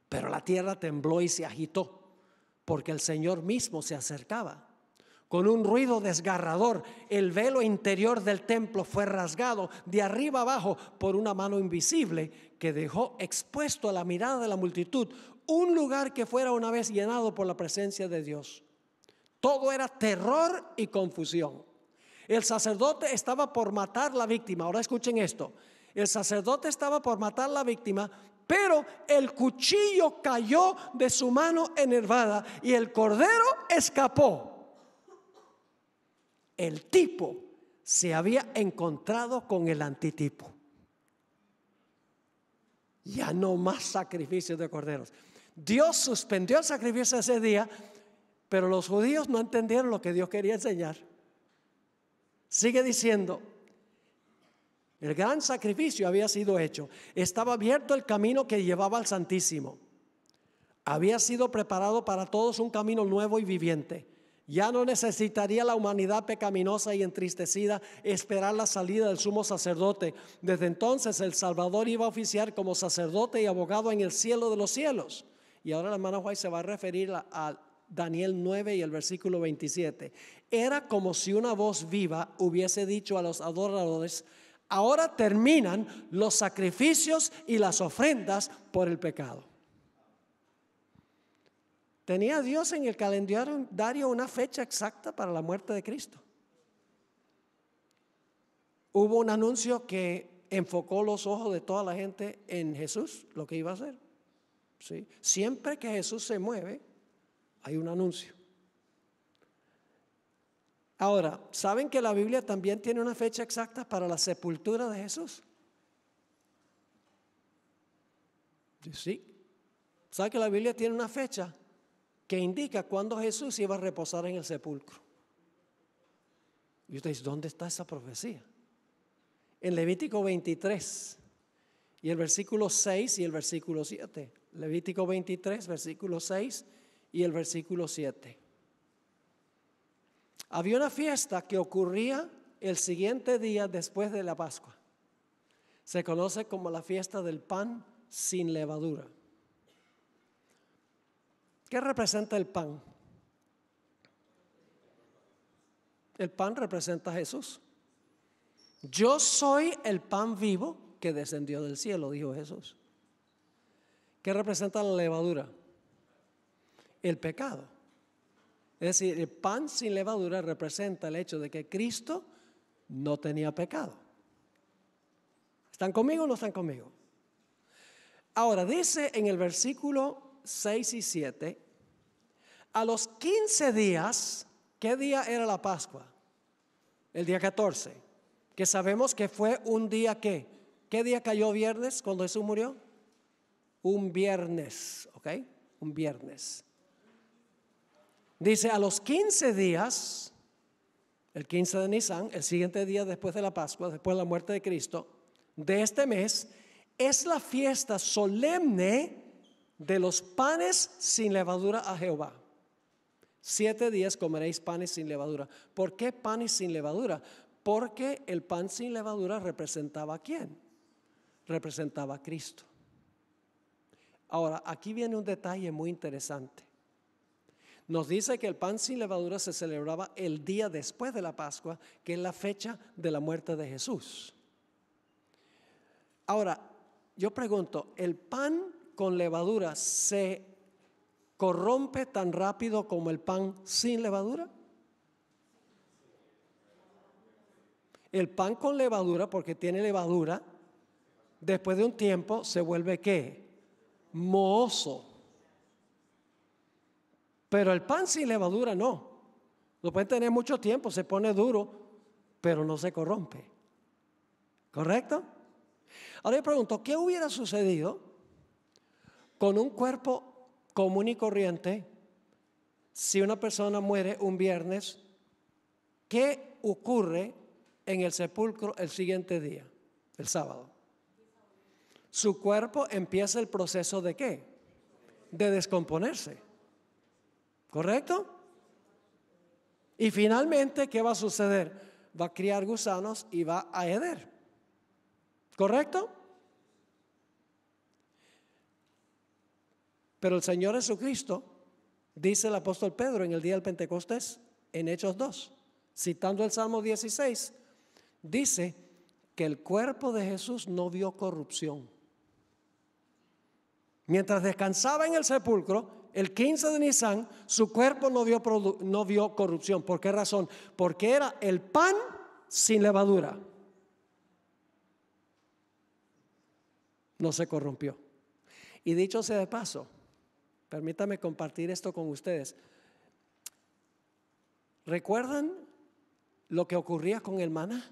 pero la tierra tembló y se agitó porque el Señor mismo se acercaba. Con un ruido desgarrador, el velo interior del templo fue rasgado de arriba abajo por una mano invisible que dejó expuesto a la mirada de la multitud un lugar que fuera una vez llenado por la presencia de Dios. Todo era terror y confusión. El sacerdote estaba por matar la víctima. Ahora escuchen esto. El sacerdote estaba por matar la víctima, pero el cuchillo cayó de su mano enervada y el cordero escapó el tipo se había encontrado con el antitipo. Ya no más sacrificios de corderos. Dios suspendió el sacrificio ese día, pero los judíos no entendieron lo que Dios quería enseñar. Sigue diciendo, el gran sacrificio había sido hecho. Estaba abierto el camino que llevaba al Santísimo. Había sido preparado para todos un camino nuevo y viviente. Ya no necesitaría la humanidad pecaminosa y entristecida esperar la salida del sumo sacerdote. Desde entonces el Salvador iba a oficiar como sacerdote y abogado en el cielo de los cielos. Y ahora la hermana Juárez se va a referir a, a Daniel 9 y el versículo 27. Era como si una voz viva hubiese dicho a los adoradores, ahora terminan los sacrificios y las ofrendas por el pecado. Tenía Dios en el calendario una fecha exacta para la muerte de Cristo. Hubo un anuncio que enfocó los ojos de toda la gente en Jesús, lo que iba a hacer. ¿Sí? Siempre que Jesús se mueve, hay un anuncio. Ahora, ¿saben que la Biblia también tiene una fecha exacta para la sepultura de Jesús? Sí. ¿Saben que la Biblia tiene una fecha? que indica cuándo Jesús iba a reposar en el sepulcro. Y usted ¿dónde está esa profecía? En Levítico 23, y el versículo 6 y el versículo 7. Levítico 23, versículo 6 y el versículo 7. Había una fiesta que ocurría el siguiente día después de la Pascua. Se conoce como la fiesta del pan sin levadura. ¿Qué representa el pan? El pan representa a Jesús. Yo soy el pan vivo que descendió del cielo, dijo Jesús. ¿Qué representa la levadura? El pecado. Es decir, el pan sin levadura representa el hecho de que Cristo no tenía pecado. ¿Están conmigo o no están conmigo? Ahora, dice en el versículo 6 y 7, a los 15 días, ¿qué día era la Pascua? El día 14, que sabemos que fue un día que, ¿qué día cayó viernes cuando Jesús murió? Un viernes, ¿ok? Un viernes. Dice, a los 15 días, el 15 de Nisan, el siguiente día después de la Pascua, después de la muerte de Cristo, de este mes, es la fiesta solemne de los panes sin levadura a Jehová. Siete días comeréis panes sin levadura. ¿Por qué panes sin levadura? Porque el pan sin levadura representaba a quién? Representaba a Cristo. Ahora, aquí viene un detalle muy interesante. Nos dice que el pan sin levadura se celebraba el día después de la Pascua, que es la fecha de la muerte de Jesús. Ahora, yo pregunto, ¿el pan con levadura se corrompe tan rápido como el pan sin levadura? El pan con levadura, porque tiene levadura, después de un tiempo se vuelve qué? Mohoso. Pero el pan sin levadura no. Lo pueden tener mucho tiempo, se pone duro, pero no se corrompe. ¿Correcto? Ahora yo pregunto, ¿qué hubiera sucedido con un cuerpo común y corriente, si una persona muere un viernes, ¿qué ocurre en el sepulcro el siguiente día, el sábado? Su cuerpo empieza el proceso de qué? De descomponerse. ¿Correcto? Y finalmente, ¿qué va a suceder? Va a criar gusanos y va a heder. ¿Correcto? Pero el Señor Jesucristo, dice el apóstol Pedro en el día del Pentecostés, en Hechos 2, citando el Salmo 16, dice que el cuerpo de Jesús no vio corrupción. Mientras descansaba en el sepulcro, el 15 de Nisan, su cuerpo no vio, no vio corrupción. ¿Por qué razón? Porque era el pan sin levadura. No se corrompió. Y dicho sea de paso, Permítame compartir esto con ustedes. ¿Recuerdan lo que ocurría con el maná?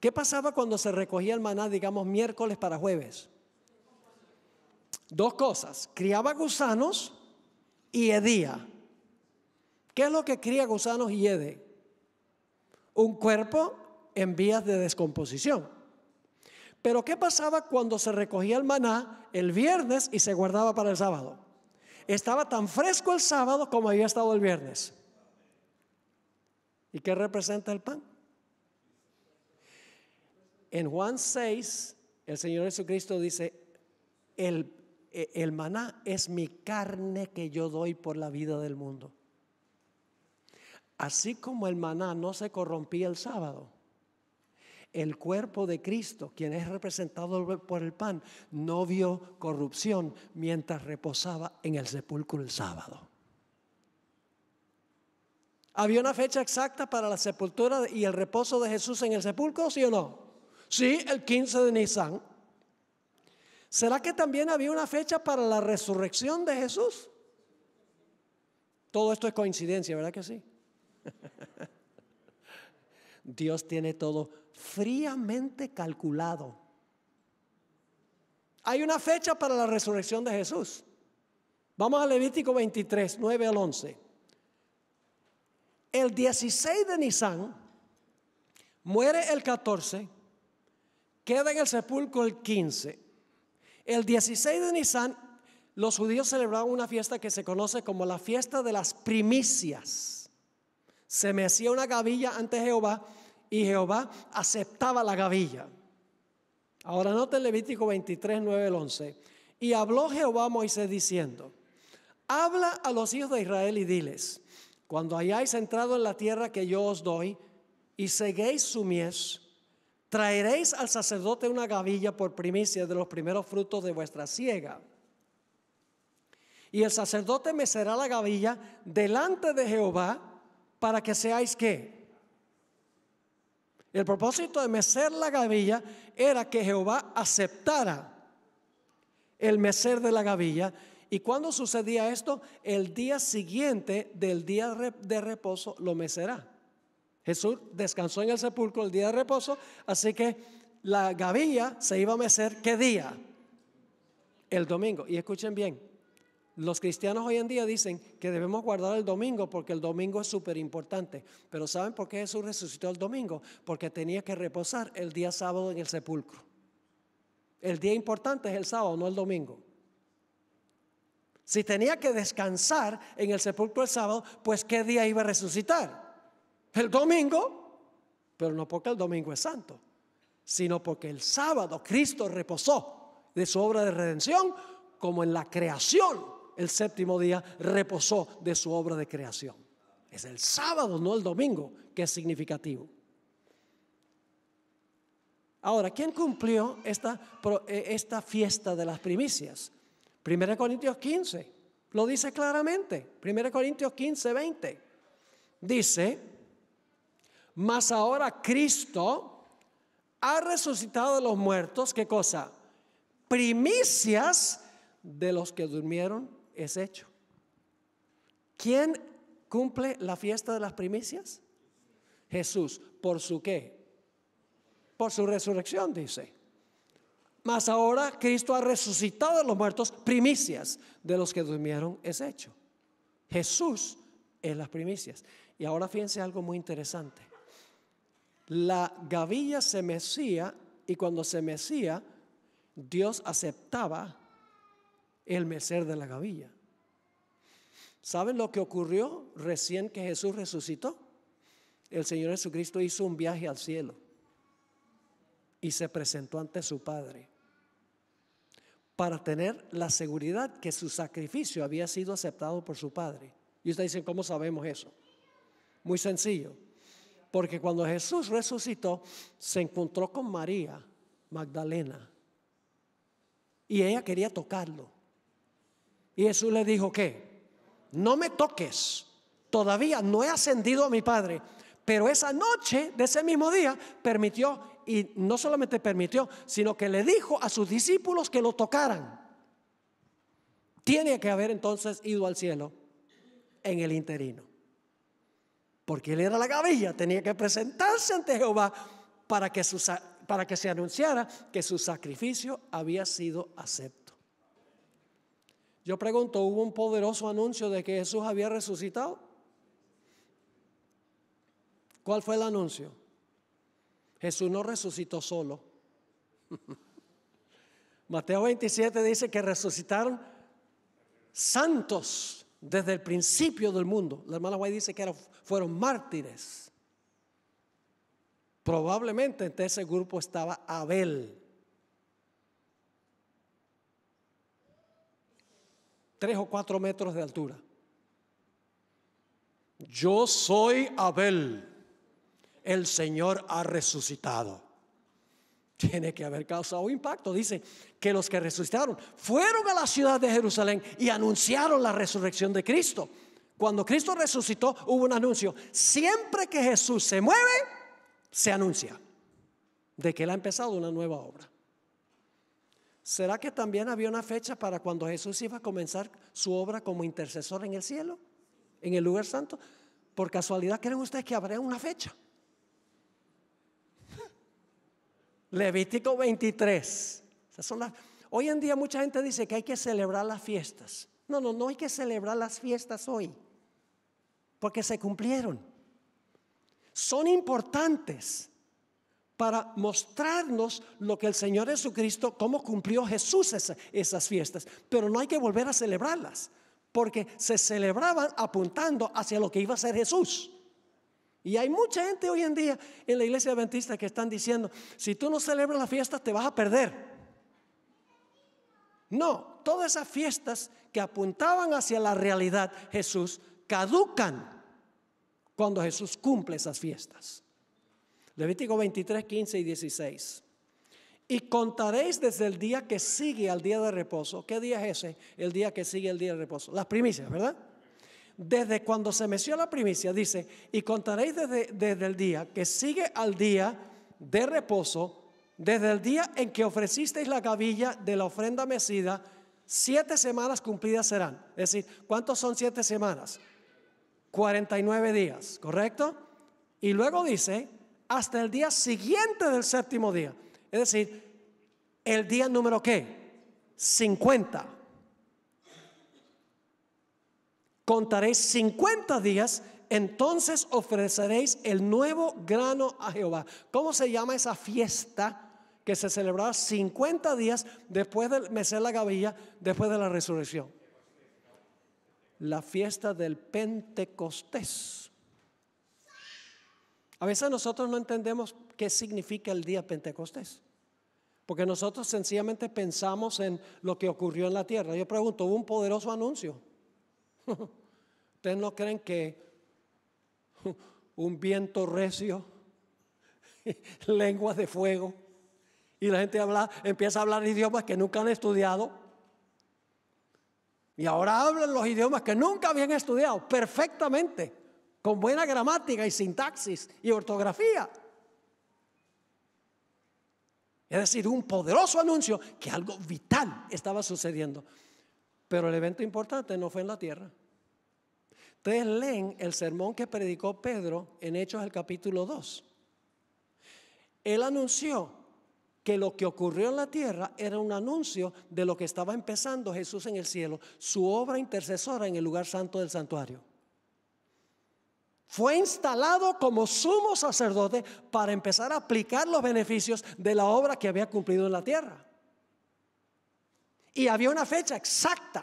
¿Qué pasaba cuando se recogía el maná, digamos, miércoles para jueves? Dos cosas. Criaba gusanos y edía ¿Qué es lo que cría gusanos y hede? Un cuerpo en vías de descomposición. Pero ¿qué pasaba cuando se recogía el maná el viernes y se guardaba para el sábado? Estaba tan fresco el sábado como había estado el viernes. ¿Y qué representa el pan? En Juan 6, el Señor Jesucristo dice, el, e, el maná es mi carne que yo doy por la vida del mundo. Así como el maná no se corrompía el sábado, el cuerpo de Cristo, quien es representado por el pan, no vio corrupción mientras reposaba en el sepulcro el sábado. ¿Había una fecha exacta para la sepultura y el reposo de Jesús en el sepulcro, sí o no? Sí, el 15 de Nisan. ¿Será que también había una fecha para la resurrección de Jesús? Todo esto es coincidencia, ¿verdad que sí? Dios tiene todo fríamente calculado. Hay una fecha para la resurrección de Jesús. Vamos a Levítico 23, 9 al 11. El 16 de Nisan muere el 14, queda en el sepulcro el 15. El 16 de Nisan los judíos celebraban una fiesta que se conoce como la fiesta de las primicias. Se me hacía una gavilla ante Jehová y Jehová aceptaba la gavilla. Ahora nota Levítico 23, 9 al 11. Y habló Jehová a Moisés diciendo, habla a los hijos de Israel y diles, cuando hayáis entrado en la tierra que yo os doy y seguéis su mies, traeréis al sacerdote una gavilla por primicia de los primeros frutos de vuestra siega. Y el sacerdote mecerá la gavilla delante de Jehová para que seáis que el propósito de mecer la gavilla era que Jehová aceptara el mecer de la gavilla. ¿Y cuando sucedía esto? El día siguiente del día de reposo lo mecerá. Jesús descansó en el sepulcro el día de reposo, así que la gavilla se iba a mecer qué día? El domingo. Y escuchen bien, los cristianos hoy en día dicen que debemos guardar el domingo porque el domingo es súper importante. Pero ¿saben por qué Jesús resucitó el domingo? Porque tenía que reposar el día sábado en el sepulcro. El día importante es el sábado, no el domingo. Si tenía que descansar en el sepulcro el sábado, pues ¿qué día iba a resucitar? El domingo, pero no porque el domingo es santo, sino porque el sábado Cristo reposó de su obra de redención como en la creación el séptimo día reposó de su obra de creación. Es el sábado, no el domingo, que es significativo. Ahora, ¿quién cumplió esta, eh, esta fiesta de las primicias? Primera Corintios 15, lo dice claramente. 1 Corintios 15, 20. Dice, mas ahora Cristo ha resucitado de los muertos, ¿qué cosa? Primicias de los que durmieron es hecho. ¿Quién cumple la fiesta de las primicias? Jesús. ¿Por su qué? Por su resurrección, dice. Mas ahora Cristo ha resucitado de los muertos, primicias de los que durmieron es hecho. Jesús es las primicias. Y ahora fíjense algo muy interesante. La gavilla se mecía y cuando se mecía, Dios aceptaba el mecer de la gavilla. ¿Saben lo que ocurrió recién que Jesús resucitó? El Señor Jesucristo hizo un viaje al cielo y se presentó ante su Padre para tener la seguridad que su sacrificio había sido aceptado por su Padre. Y ustedes dicen, ¿cómo sabemos eso? Muy sencillo. Porque cuando Jesús resucitó, se encontró con María Magdalena. Y ella quería tocarlo. Y Jesús le dijo, que No me toques, todavía no he ascendido a mi Padre. Pero esa noche de ese mismo día permitió, y no solamente permitió, sino que le dijo a sus discípulos que lo tocaran. Tiene que haber entonces ido al cielo en el interino. Porque él era la gavilla, tenía que presentarse ante Jehová para que se anunciara que su sacrificio había sido aceptado. Yo pregunto, ¿hubo un poderoso anuncio de que Jesús había resucitado? ¿Cuál fue el anuncio? Jesús no resucitó solo. Mateo 27 dice que resucitaron santos desde el principio del mundo. La hermana Guay dice que fueron mártires. Probablemente entre ese grupo estaba Abel. tres o cuatro metros de altura. Yo soy Abel, el Señor ha resucitado. Tiene que haber causado impacto. Dice que los que resucitaron fueron a la ciudad de Jerusalén y anunciaron la resurrección de Cristo. Cuando Cristo resucitó hubo un anuncio. Siempre que Jesús se mueve, se anuncia de que Él ha empezado una nueva obra. ¿Será que también había una fecha para cuando Jesús iba a comenzar su obra como intercesor en el cielo, en el lugar santo? Por casualidad, ¿creen ustedes que habrá una fecha? Levítico 23. Hoy en día mucha gente dice que hay que celebrar las fiestas. No, no, no hay que celebrar las fiestas hoy, porque se cumplieron. Son importantes, para mostrarnos lo que el Señor Jesucristo, cómo cumplió Jesús esas fiestas. Pero no hay que volver a celebrarlas, porque se celebraban apuntando hacia lo que iba a ser Jesús. Y hay mucha gente hoy en día en la iglesia adventista que están diciendo, si tú no celebras las fiestas te vas a perder. No, todas esas fiestas que apuntaban hacia la realidad Jesús caducan cuando Jesús cumple esas fiestas. Levítico 23, 15 y 16. Y contaréis desde el día que sigue al día de reposo. ¿Qué día es ese? El día que sigue al día de reposo. Las primicias, ¿verdad? Desde cuando se meció la primicia, dice, y contaréis desde, desde el día que sigue al día de reposo, desde el día en que ofrecisteis la gavilla de la ofrenda mecida, siete semanas cumplidas serán. Es decir, ¿cuántos son siete semanas? nueve días, ¿correcto? Y luego dice, hasta el día siguiente del séptimo día. Es decir, el día número qué? 50. Contaréis 50 días, entonces ofreceréis el nuevo grano a Jehová. ¿Cómo se llama esa fiesta que se celebraba 50 días después de mecer la gavilla, después de la resurrección? La fiesta del Pentecostés. A veces nosotros no entendemos qué significa el día Pentecostés. Porque nosotros sencillamente pensamos en lo que ocurrió en la tierra. Yo pregunto, hubo un poderoso anuncio. ¿Ustedes no creen que un viento recio, lenguas de fuego, y la gente habla, empieza a hablar idiomas que nunca han estudiado? Y ahora hablan los idiomas que nunca habían estudiado perfectamente con buena gramática y sintaxis y ortografía. Es decir, un poderoso anuncio que algo vital estaba sucediendo. Pero el evento importante no fue en la tierra. Ustedes leen el sermón que predicó Pedro en Hechos el capítulo 2. Él anunció que lo que ocurrió en la tierra era un anuncio de lo que estaba empezando Jesús en el cielo, su obra intercesora en el lugar santo del santuario fue instalado como sumo sacerdote para empezar a aplicar los beneficios de la obra que había cumplido en la tierra. Y había una fecha exacta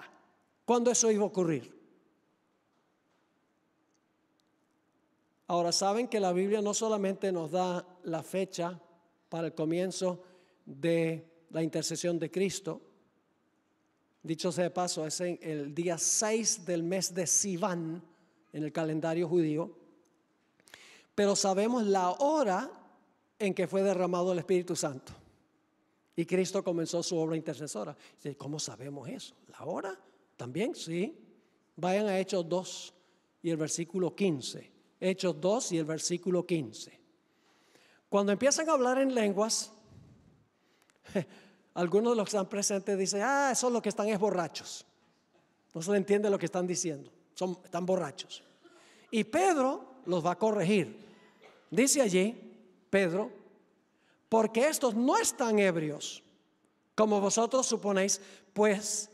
cuando eso iba a ocurrir. Ahora, saben que la Biblia no solamente nos da la fecha para el comienzo de la intercesión de Cristo, dicho sea de paso, es en el día 6 del mes de Sivan en el calendario judío, pero sabemos la hora en que fue derramado el Espíritu Santo. Y Cristo comenzó su obra intercesora. ¿Cómo sabemos eso? ¿La hora? ¿También? Sí. Vayan a Hechos 2 y el versículo 15. Hechos 2 y el versículo 15. Cuando empiezan a hablar en lenguas, algunos de los que están presentes dicen, ah, esos los que están es borrachos. No se entiende lo que están diciendo. Son, están borrachos. Y Pedro los va a corregir. Dice allí Pedro, porque estos no están ebrios, como vosotros suponéis, pues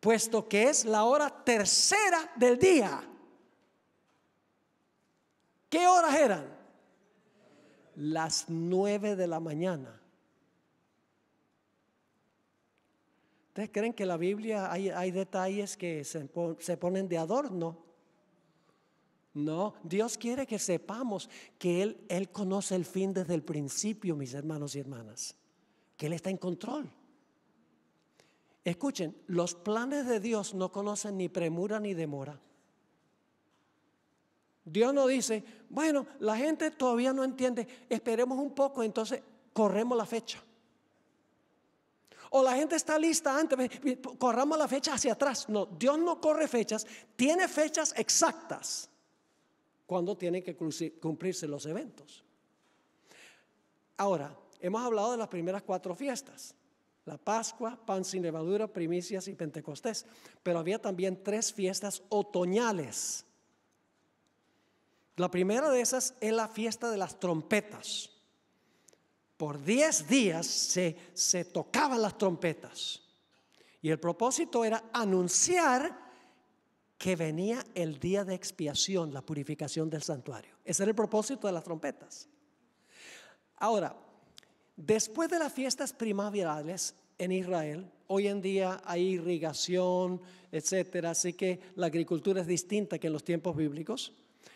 puesto que es la hora tercera del día. ¿Qué horas eran? Las nueve de la mañana. ¿Ustedes creen que la Biblia hay, detalles que se ponen de adorno no, Dios quiere que sepamos que Él, Él conoce el fin desde el principio, mis hermanos y hermanas, que Él está en control. Escuchen, los planes de Dios no conocen ni premura ni demora. Dios no dice, bueno, la gente todavía no entiende, esperemos un poco, entonces corremos la fecha. O la gente está lista antes, corramos la fecha hacia atrás. No, Dios no corre fechas, tiene fechas exactas cuando tienen que cumplirse los eventos. Ahora, hemos hablado de las primeras cuatro fiestas, la Pascua, pan sin levadura, primicias y Pentecostés, pero había también tres fiestas otoñales. La primera de esas es la fiesta de las trompetas. Por diez días se, se tocaban las trompetas. Y el propósito era anunciar que venía el día de expiación, la purificación del santuario. Ese era el propósito de las trompetas. Ahora, después de las fiestas primaverales en Israel, hoy en día hay irrigación, etcétera, así que la agricultura es distinta que en los tiempos bíblicos.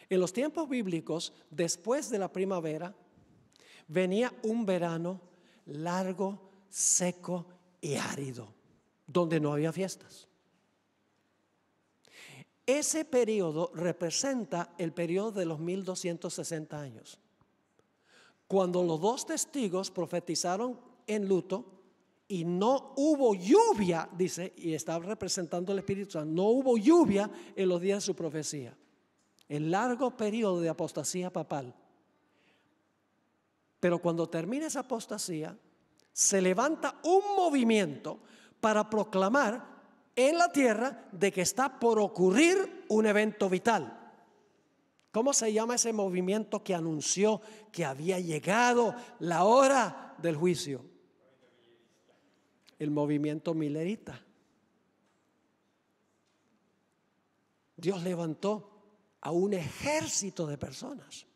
En los tiempos bíblicos, después de la primavera, venía un verano largo, seco y árido, donde no había fiestas. Ese periodo representa el periodo de los 1260 años. Cuando los dos testigos profetizaron en luto y no hubo lluvia, dice, y está representando el Espíritu Santo, no hubo lluvia en los días de su profecía. El largo periodo de apostasía papal. Pero cuando termina esa apostasía, se levanta un movimiento para proclamar en la tierra de que está por ocurrir un evento vital. ¿Cómo se llama ese movimiento que anunció que había llegado la hora del juicio? El movimiento milerita. Dios levantó a un ejército de personas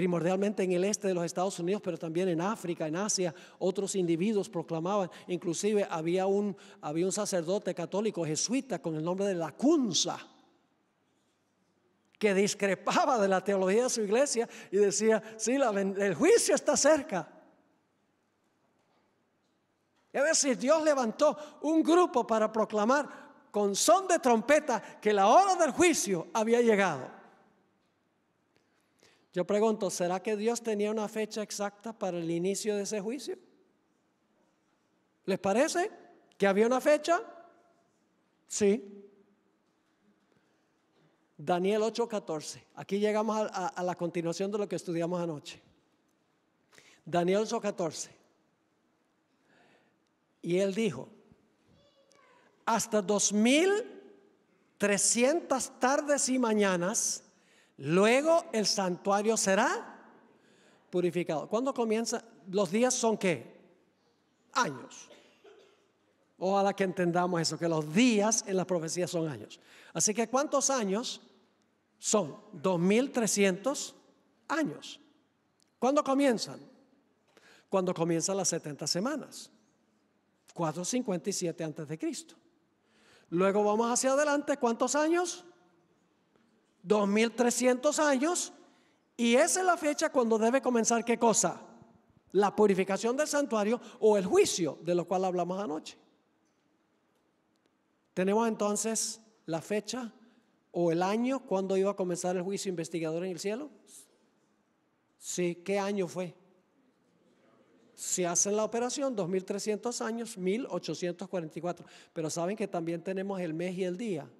primordialmente en el este de los Estados Unidos, pero también en África, en Asia, otros individuos proclamaban, inclusive había un, había un sacerdote católico jesuita con el nombre de Lacunza, que discrepaba de la teología de su iglesia y decía, sí, el juicio está cerca. Es decir, Dios levantó un grupo para proclamar con son de trompeta que la hora del juicio había llegado. Yo pregunto, ¿será que Dios tenía una fecha exacta para el inicio de ese juicio? ¿Les parece que había una fecha? Sí. Daniel 8:14. Aquí llegamos a, la continuación de lo que estudiamos anoche. Daniel 8:14. Y él dijo, hasta 2300 tardes y mañanas Luego el santuario será purificado. ¿Cuándo comienza? Los días son qué? Años. Ojalá que entendamos eso, que los días en la profecía son años. Así que ¿cuántos años son? 2.300 años. ¿Cuándo comienzan? Cuando comienzan las 70 semanas. 457 antes de Cristo. Luego vamos hacia adelante, ¿cuántos años? 2300 años y esa es la fecha cuando debe comenzar qué cosa? La purificación del santuario o el juicio de lo cual hablamos anoche. Tenemos entonces la fecha o el año cuando iba a comenzar el juicio investigador en el cielo. Sí, ¿qué año fue? Se hace la operación, 2300 años, 1844. Pero saben que también tenemos el mes y el día.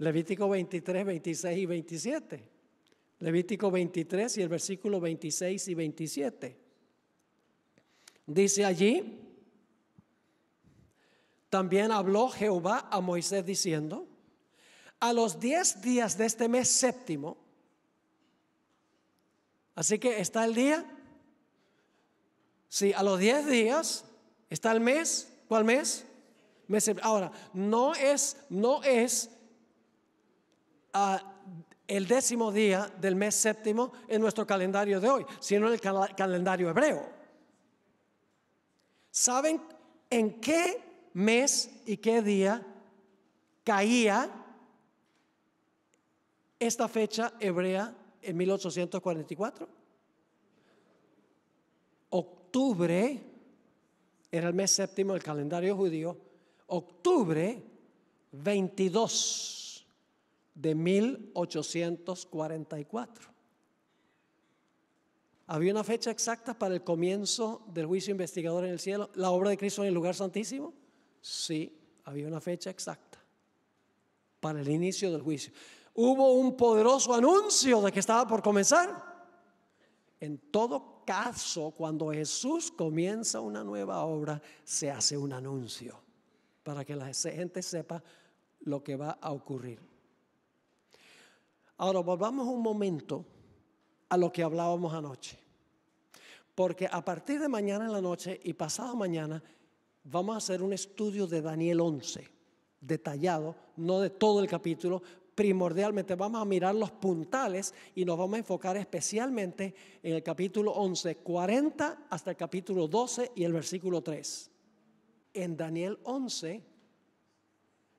Levítico 23, 26 y 27. Levítico 23 y el versículo 26 y 27. Dice allí, también habló Jehová a Moisés diciendo, a los 10 días de este mes séptimo, así que está el día, sí, a los diez días, está el mes, ¿cuál mes? Ahora, no es, no es el décimo día del mes séptimo en nuestro calendario de hoy, sino en el calendario hebreo. ¿Saben en qué mes y qué día caía esta fecha hebrea en 1844? Octubre era el mes séptimo del calendario judío, octubre 22 de 1844. Había una fecha exacta para el comienzo del juicio investigador en el cielo, la obra de Cristo en el lugar santísimo. Sí, había una fecha exacta para el inicio del juicio. Hubo un poderoso anuncio de que estaba por comenzar. En todo caso, cuando Jesús comienza una nueva obra, se hace un anuncio para que la gente sepa lo que va a ocurrir. Ahora volvamos un momento a lo que hablábamos anoche. Porque a partir de mañana en la noche y pasado mañana vamos a hacer un estudio de Daniel 11, detallado, no de todo el capítulo, primordialmente vamos a mirar los puntales y nos vamos a enfocar especialmente en el capítulo 11, 40 hasta el capítulo 12 y el versículo 3. En Daniel 11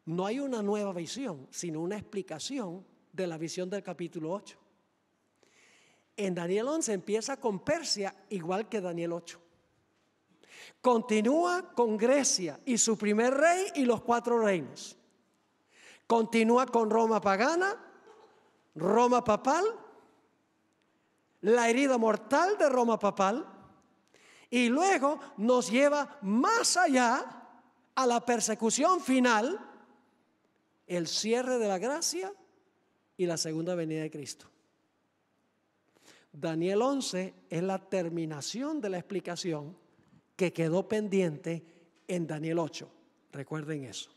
no hay una nueva visión, sino una explicación de la visión del capítulo 8. En Daniel 11 empieza con Persia igual que Daniel 8. Continúa con Grecia y su primer rey y los cuatro reinos. Continúa con Roma pagana, Roma papal, la herida mortal de Roma papal y luego nos lleva más allá a la persecución final, el cierre de la gracia y la segunda venida de Cristo. Daniel 11 es la terminación de la explicación que quedó pendiente en Daniel 8. Recuerden eso.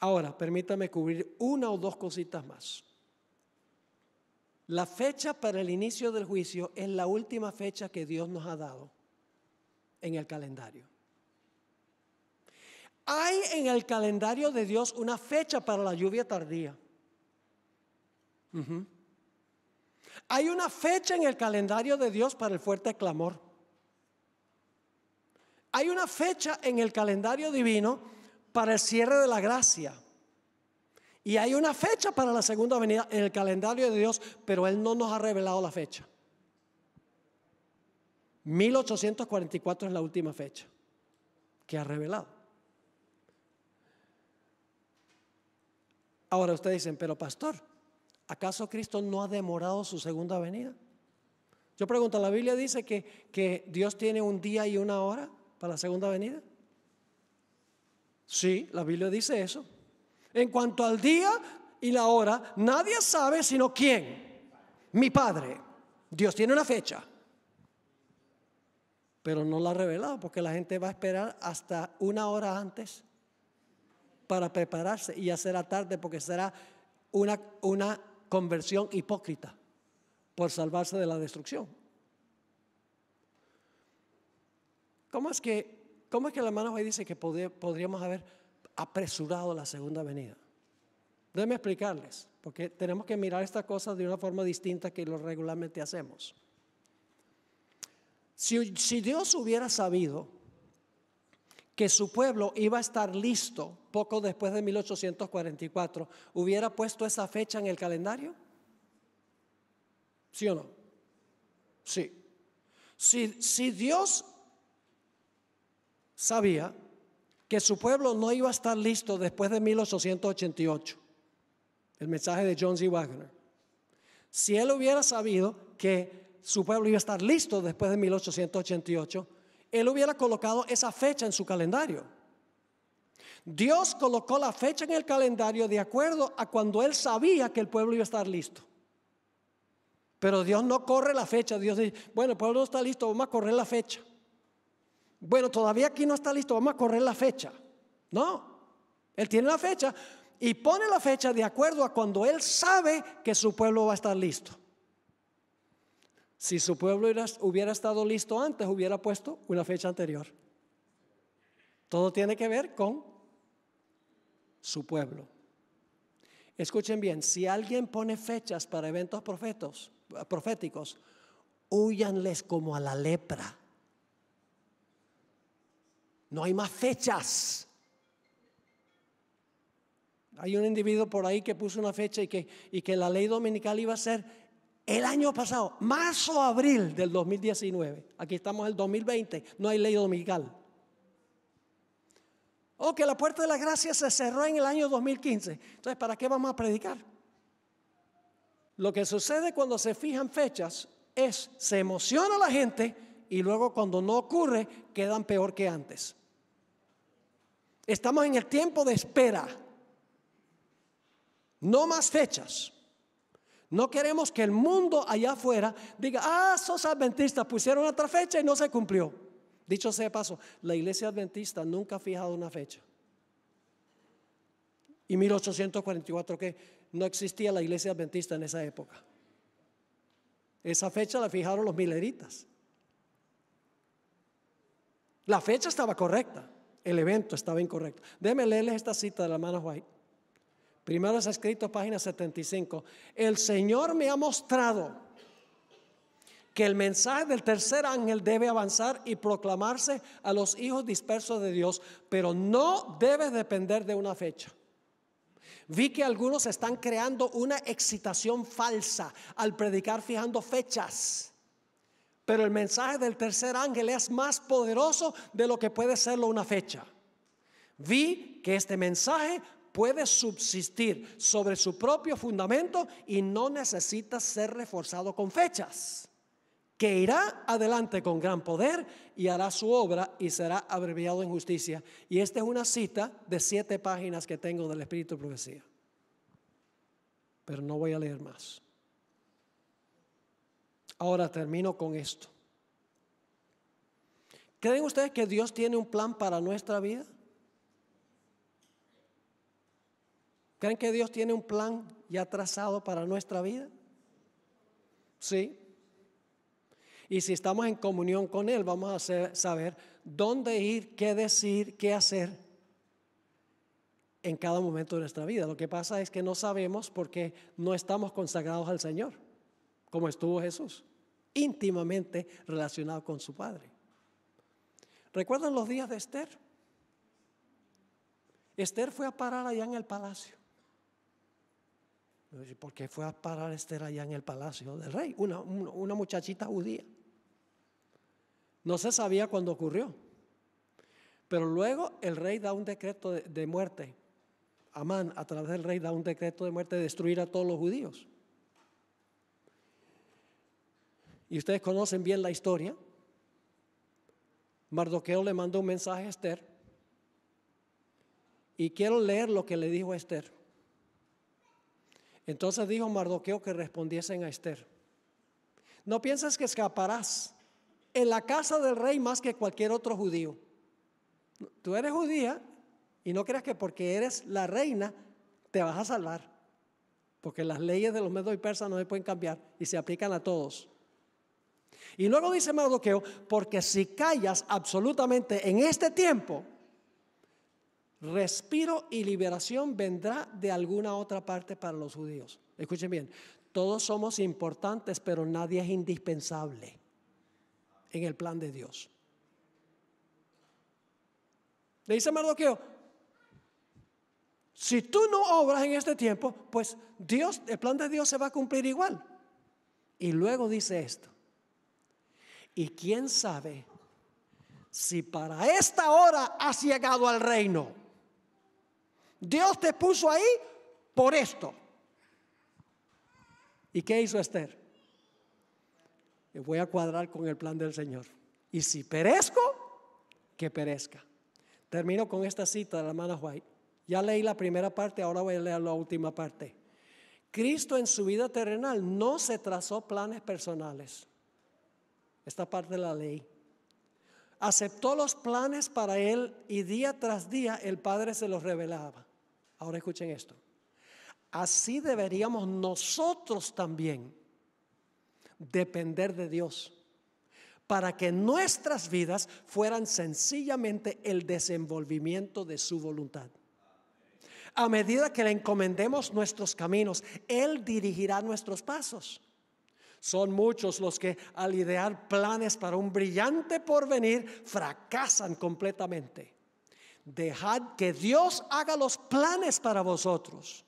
Ahora, permítame cubrir una o dos cositas más. La fecha para el inicio del juicio es la última fecha que Dios nos ha dado en el calendario. Hay en el calendario de Dios una fecha para la lluvia tardía. Hay una fecha en el calendario de Dios para el fuerte clamor. Hay una fecha en el calendario divino para el cierre de la gracia. Y hay una fecha para la segunda venida en el calendario de Dios, pero Él no nos ha revelado la fecha. 1844 es la última fecha que ha revelado. Ahora ustedes dicen, pero pastor, ¿Acaso Cristo no ha demorado su segunda venida? Yo pregunto, ¿la Biblia dice que, que Dios tiene un día y una hora para la segunda venida? Sí, la Biblia dice eso. En cuanto al día y la hora, nadie sabe sino quién. Mi Padre. Dios tiene una fecha, pero no la ha revelado porque la gente va a esperar hasta una hora antes para prepararse y ya será tarde porque será una, una conversión hipócrita por salvarse de la destrucción. ¿Cómo es que, cómo es que la hermana hoy dice que podríamos haber apresurado la segunda venida? Déjenme explicarles, porque tenemos que mirar esta cosa de una forma distinta que lo regularmente hacemos. Si, si Dios hubiera sabido que su pueblo iba a estar listo poco después de 1844, ¿hubiera puesto esa fecha en el calendario? ¿Sí o no? Sí. Si, Dios sabía que su pueblo no iba a estar listo después de 1888, el mensaje de John y Wagner, si él hubiera sabido que su pueblo iba a estar listo después de 1888, él hubiera colocado esa fecha en su calendario. Dios colocó la fecha en el calendario de acuerdo a cuando él sabía que el pueblo iba a estar listo. Pero Dios no corre la fecha. Dios dice, bueno, el pueblo no está listo, vamos a correr la fecha. Bueno, todavía aquí no está listo, vamos a correr la fecha. No, Él tiene la fecha y pone la fecha de acuerdo a cuando Él sabe que su pueblo va a estar listo. Si su pueblo hubiera estado listo antes, hubiera puesto una fecha anterior. Todo tiene que ver con su pueblo. Escuchen bien, si alguien pone fechas para eventos proféticos, huyanles como a la lepra. No hay más fechas. Hay un individuo por ahí que puso una fecha y que, y que la ley dominical iba a ser el año pasado, marzo, abril del 2019, aquí estamos en el 2020, no hay ley dominical. O que la puerta de la gracia se cerró en el año 2015. Entonces, ¿para qué vamos a predicar? Lo que sucede cuando se fijan fechas es, se emociona la gente y luego cuando no ocurre, quedan peor que antes. Estamos en el tiempo de espera. No más fechas. No queremos que el mundo allá afuera diga, ah, esos adventistas pusieron otra fecha y no se cumplió. Dicho sea paso, la iglesia adventista nunca ha fijado una fecha. Y 1844 ¿qué? no existía la iglesia adventista en esa época. Esa fecha la fijaron los mileritas. La fecha estaba correcta, el evento estaba incorrecto. Déjenme leerles esta cita de la hermana White. Primero es escrito, página 75. El Señor me ha mostrado que el mensaje del tercer ángel debe avanzar y proclamarse a los hijos dispersos de Dios, pero no debe depender de una fecha. Vi que algunos están creando una excitación falsa al predicar fijando fechas. Pero el mensaje del tercer ángel es más poderoso de lo que puede serlo una fecha. Vi que este mensaje puede subsistir sobre su propio fundamento y no necesita ser reforzado con fechas, que irá adelante con gran poder y hará su obra y será abreviado en justicia. Y esta es una cita de siete páginas que tengo del Espíritu de Profecía. Pero no voy a leer más. Ahora termino con esto. ¿Creen ustedes que Dios tiene un plan para nuestra vida? ¿Creen que Dios tiene un plan ya trazado para nuestra vida? Sí. Y si estamos en comunión con Él, vamos a saber dónde ir, qué decir, qué hacer en cada momento de nuestra vida. Lo que pasa es que no sabemos porque no estamos consagrados al Señor, como estuvo Jesús, íntimamente relacionado con su Padre. ¿Recuerdan los días de Esther? Esther fue a parar allá en el palacio. Porque fue a parar Esther allá en el palacio del rey? Una, una muchachita judía. No se sabía cuándo ocurrió. Pero luego el rey da un decreto de, muerte. Amán, a través del rey, da un decreto de muerte de destruir a todos los judíos. Y ustedes conocen bien la historia. Mardoqueo le manda un mensaje a Esther. Y quiero leer lo que le dijo a Esther. Entonces dijo Mardoqueo que respondiesen a Esther. No pienses que escaparás en la casa del rey más que cualquier otro judío. Tú eres judía y no creas que porque eres la reina te vas a salvar. Porque las leyes de los medos y persas no se pueden cambiar y se aplican a todos. Y luego dice Mardoqueo, porque si callas absolutamente en este tiempo, respiro y liberación vendrá de alguna otra parte para los judíos. Escuchen bien, todos somos importantes, pero nadie es indispensable en el plan de Dios. Le dice Mardoqueo, si tú no obras en este tiempo, pues Dios, el plan de Dios se va a cumplir igual. Y luego dice esto. Y quién sabe si para esta hora has llegado al reino. Dios te puso ahí por esto. ¿Y qué hizo Esther? Me voy a cuadrar con el plan del Señor. Y si perezco, que perezca. Termino con esta cita de la hermana White. Ya leí la primera parte, ahora voy a leer la última parte. Cristo en su vida terrenal no se trazó planes personales. Esta parte de la ley. Aceptó los planes para él y día tras día el Padre se los revelaba. Ahora escuchen esto. Así deberíamos nosotros también depender de Dios para que nuestras vidas fueran sencillamente el desenvolvimiento de su voluntad. A medida que le encomendemos nuestros caminos, Él dirigirá nuestros pasos. Son muchos los que al idear planes para un brillante porvenir fracasan completamente Dejad que Dios haga los planes para vosotros.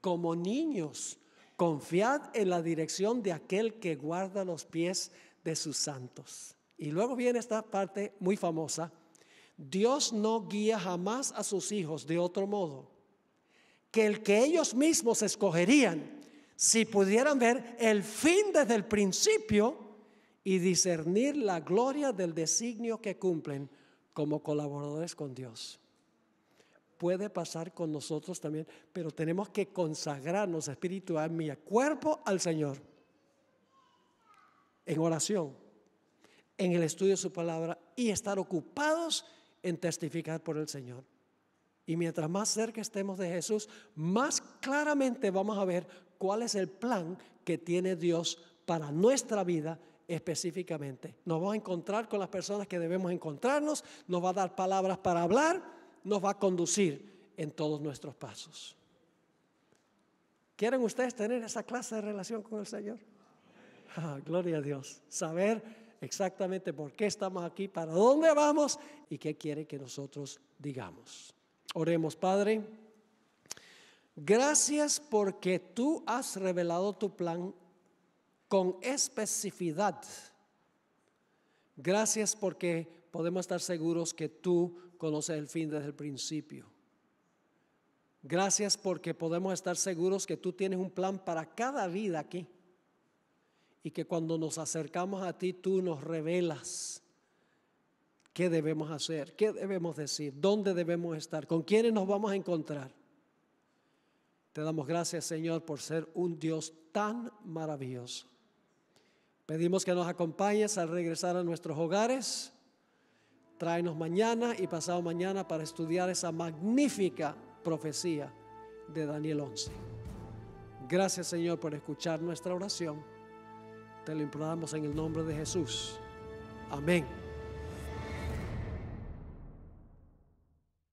Como niños, confiad en la dirección de aquel que guarda los pies de sus santos. Y luego viene esta parte muy famosa. Dios no guía jamás a sus hijos de otro modo que el que ellos mismos escogerían si pudieran ver el fin desde el principio y discernir la gloria del designio que cumplen como colaboradores con Dios. Puede pasar con nosotros también, pero tenemos que consagrarnos espiritualmente mi cuerpo al Señor. En oración, en el estudio de su palabra y estar ocupados en testificar por el Señor. Y mientras más cerca estemos de Jesús, más claramente vamos a ver cuál es el plan que tiene Dios para nuestra vida específicamente. Nos va a encontrar con las personas que debemos encontrarnos, nos va a dar palabras para hablar, nos va a conducir en todos nuestros pasos. ¿Quieren ustedes tener esa clase de relación con el Señor? Ah, gloria a Dios. Saber exactamente por qué estamos aquí, para dónde vamos y qué quiere que nosotros digamos. Oremos, Padre. Gracias porque tú has revelado tu plan con especificidad. Gracias porque podemos estar seguros que tú conoces el fin desde el principio. Gracias porque podemos estar seguros que tú tienes un plan para cada vida aquí. Y que cuando nos acercamos a ti, tú nos revelas qué debemos hacer, qué debemos decir, dónde debemos estar, con quiénes nos vamos a encontrar. Te damos gracias, Señor, por ser un Dios tan maravilloso. Pedimos que nos acompañes al regresar a nuestros hogares. Tráenos mañana y pasado mañana para estudiar esa magnífica profecía de Daniel 11. Gracias Señor por escuchar nuestra oración. Te lo imploramos en el nombre de Jesús. Amén.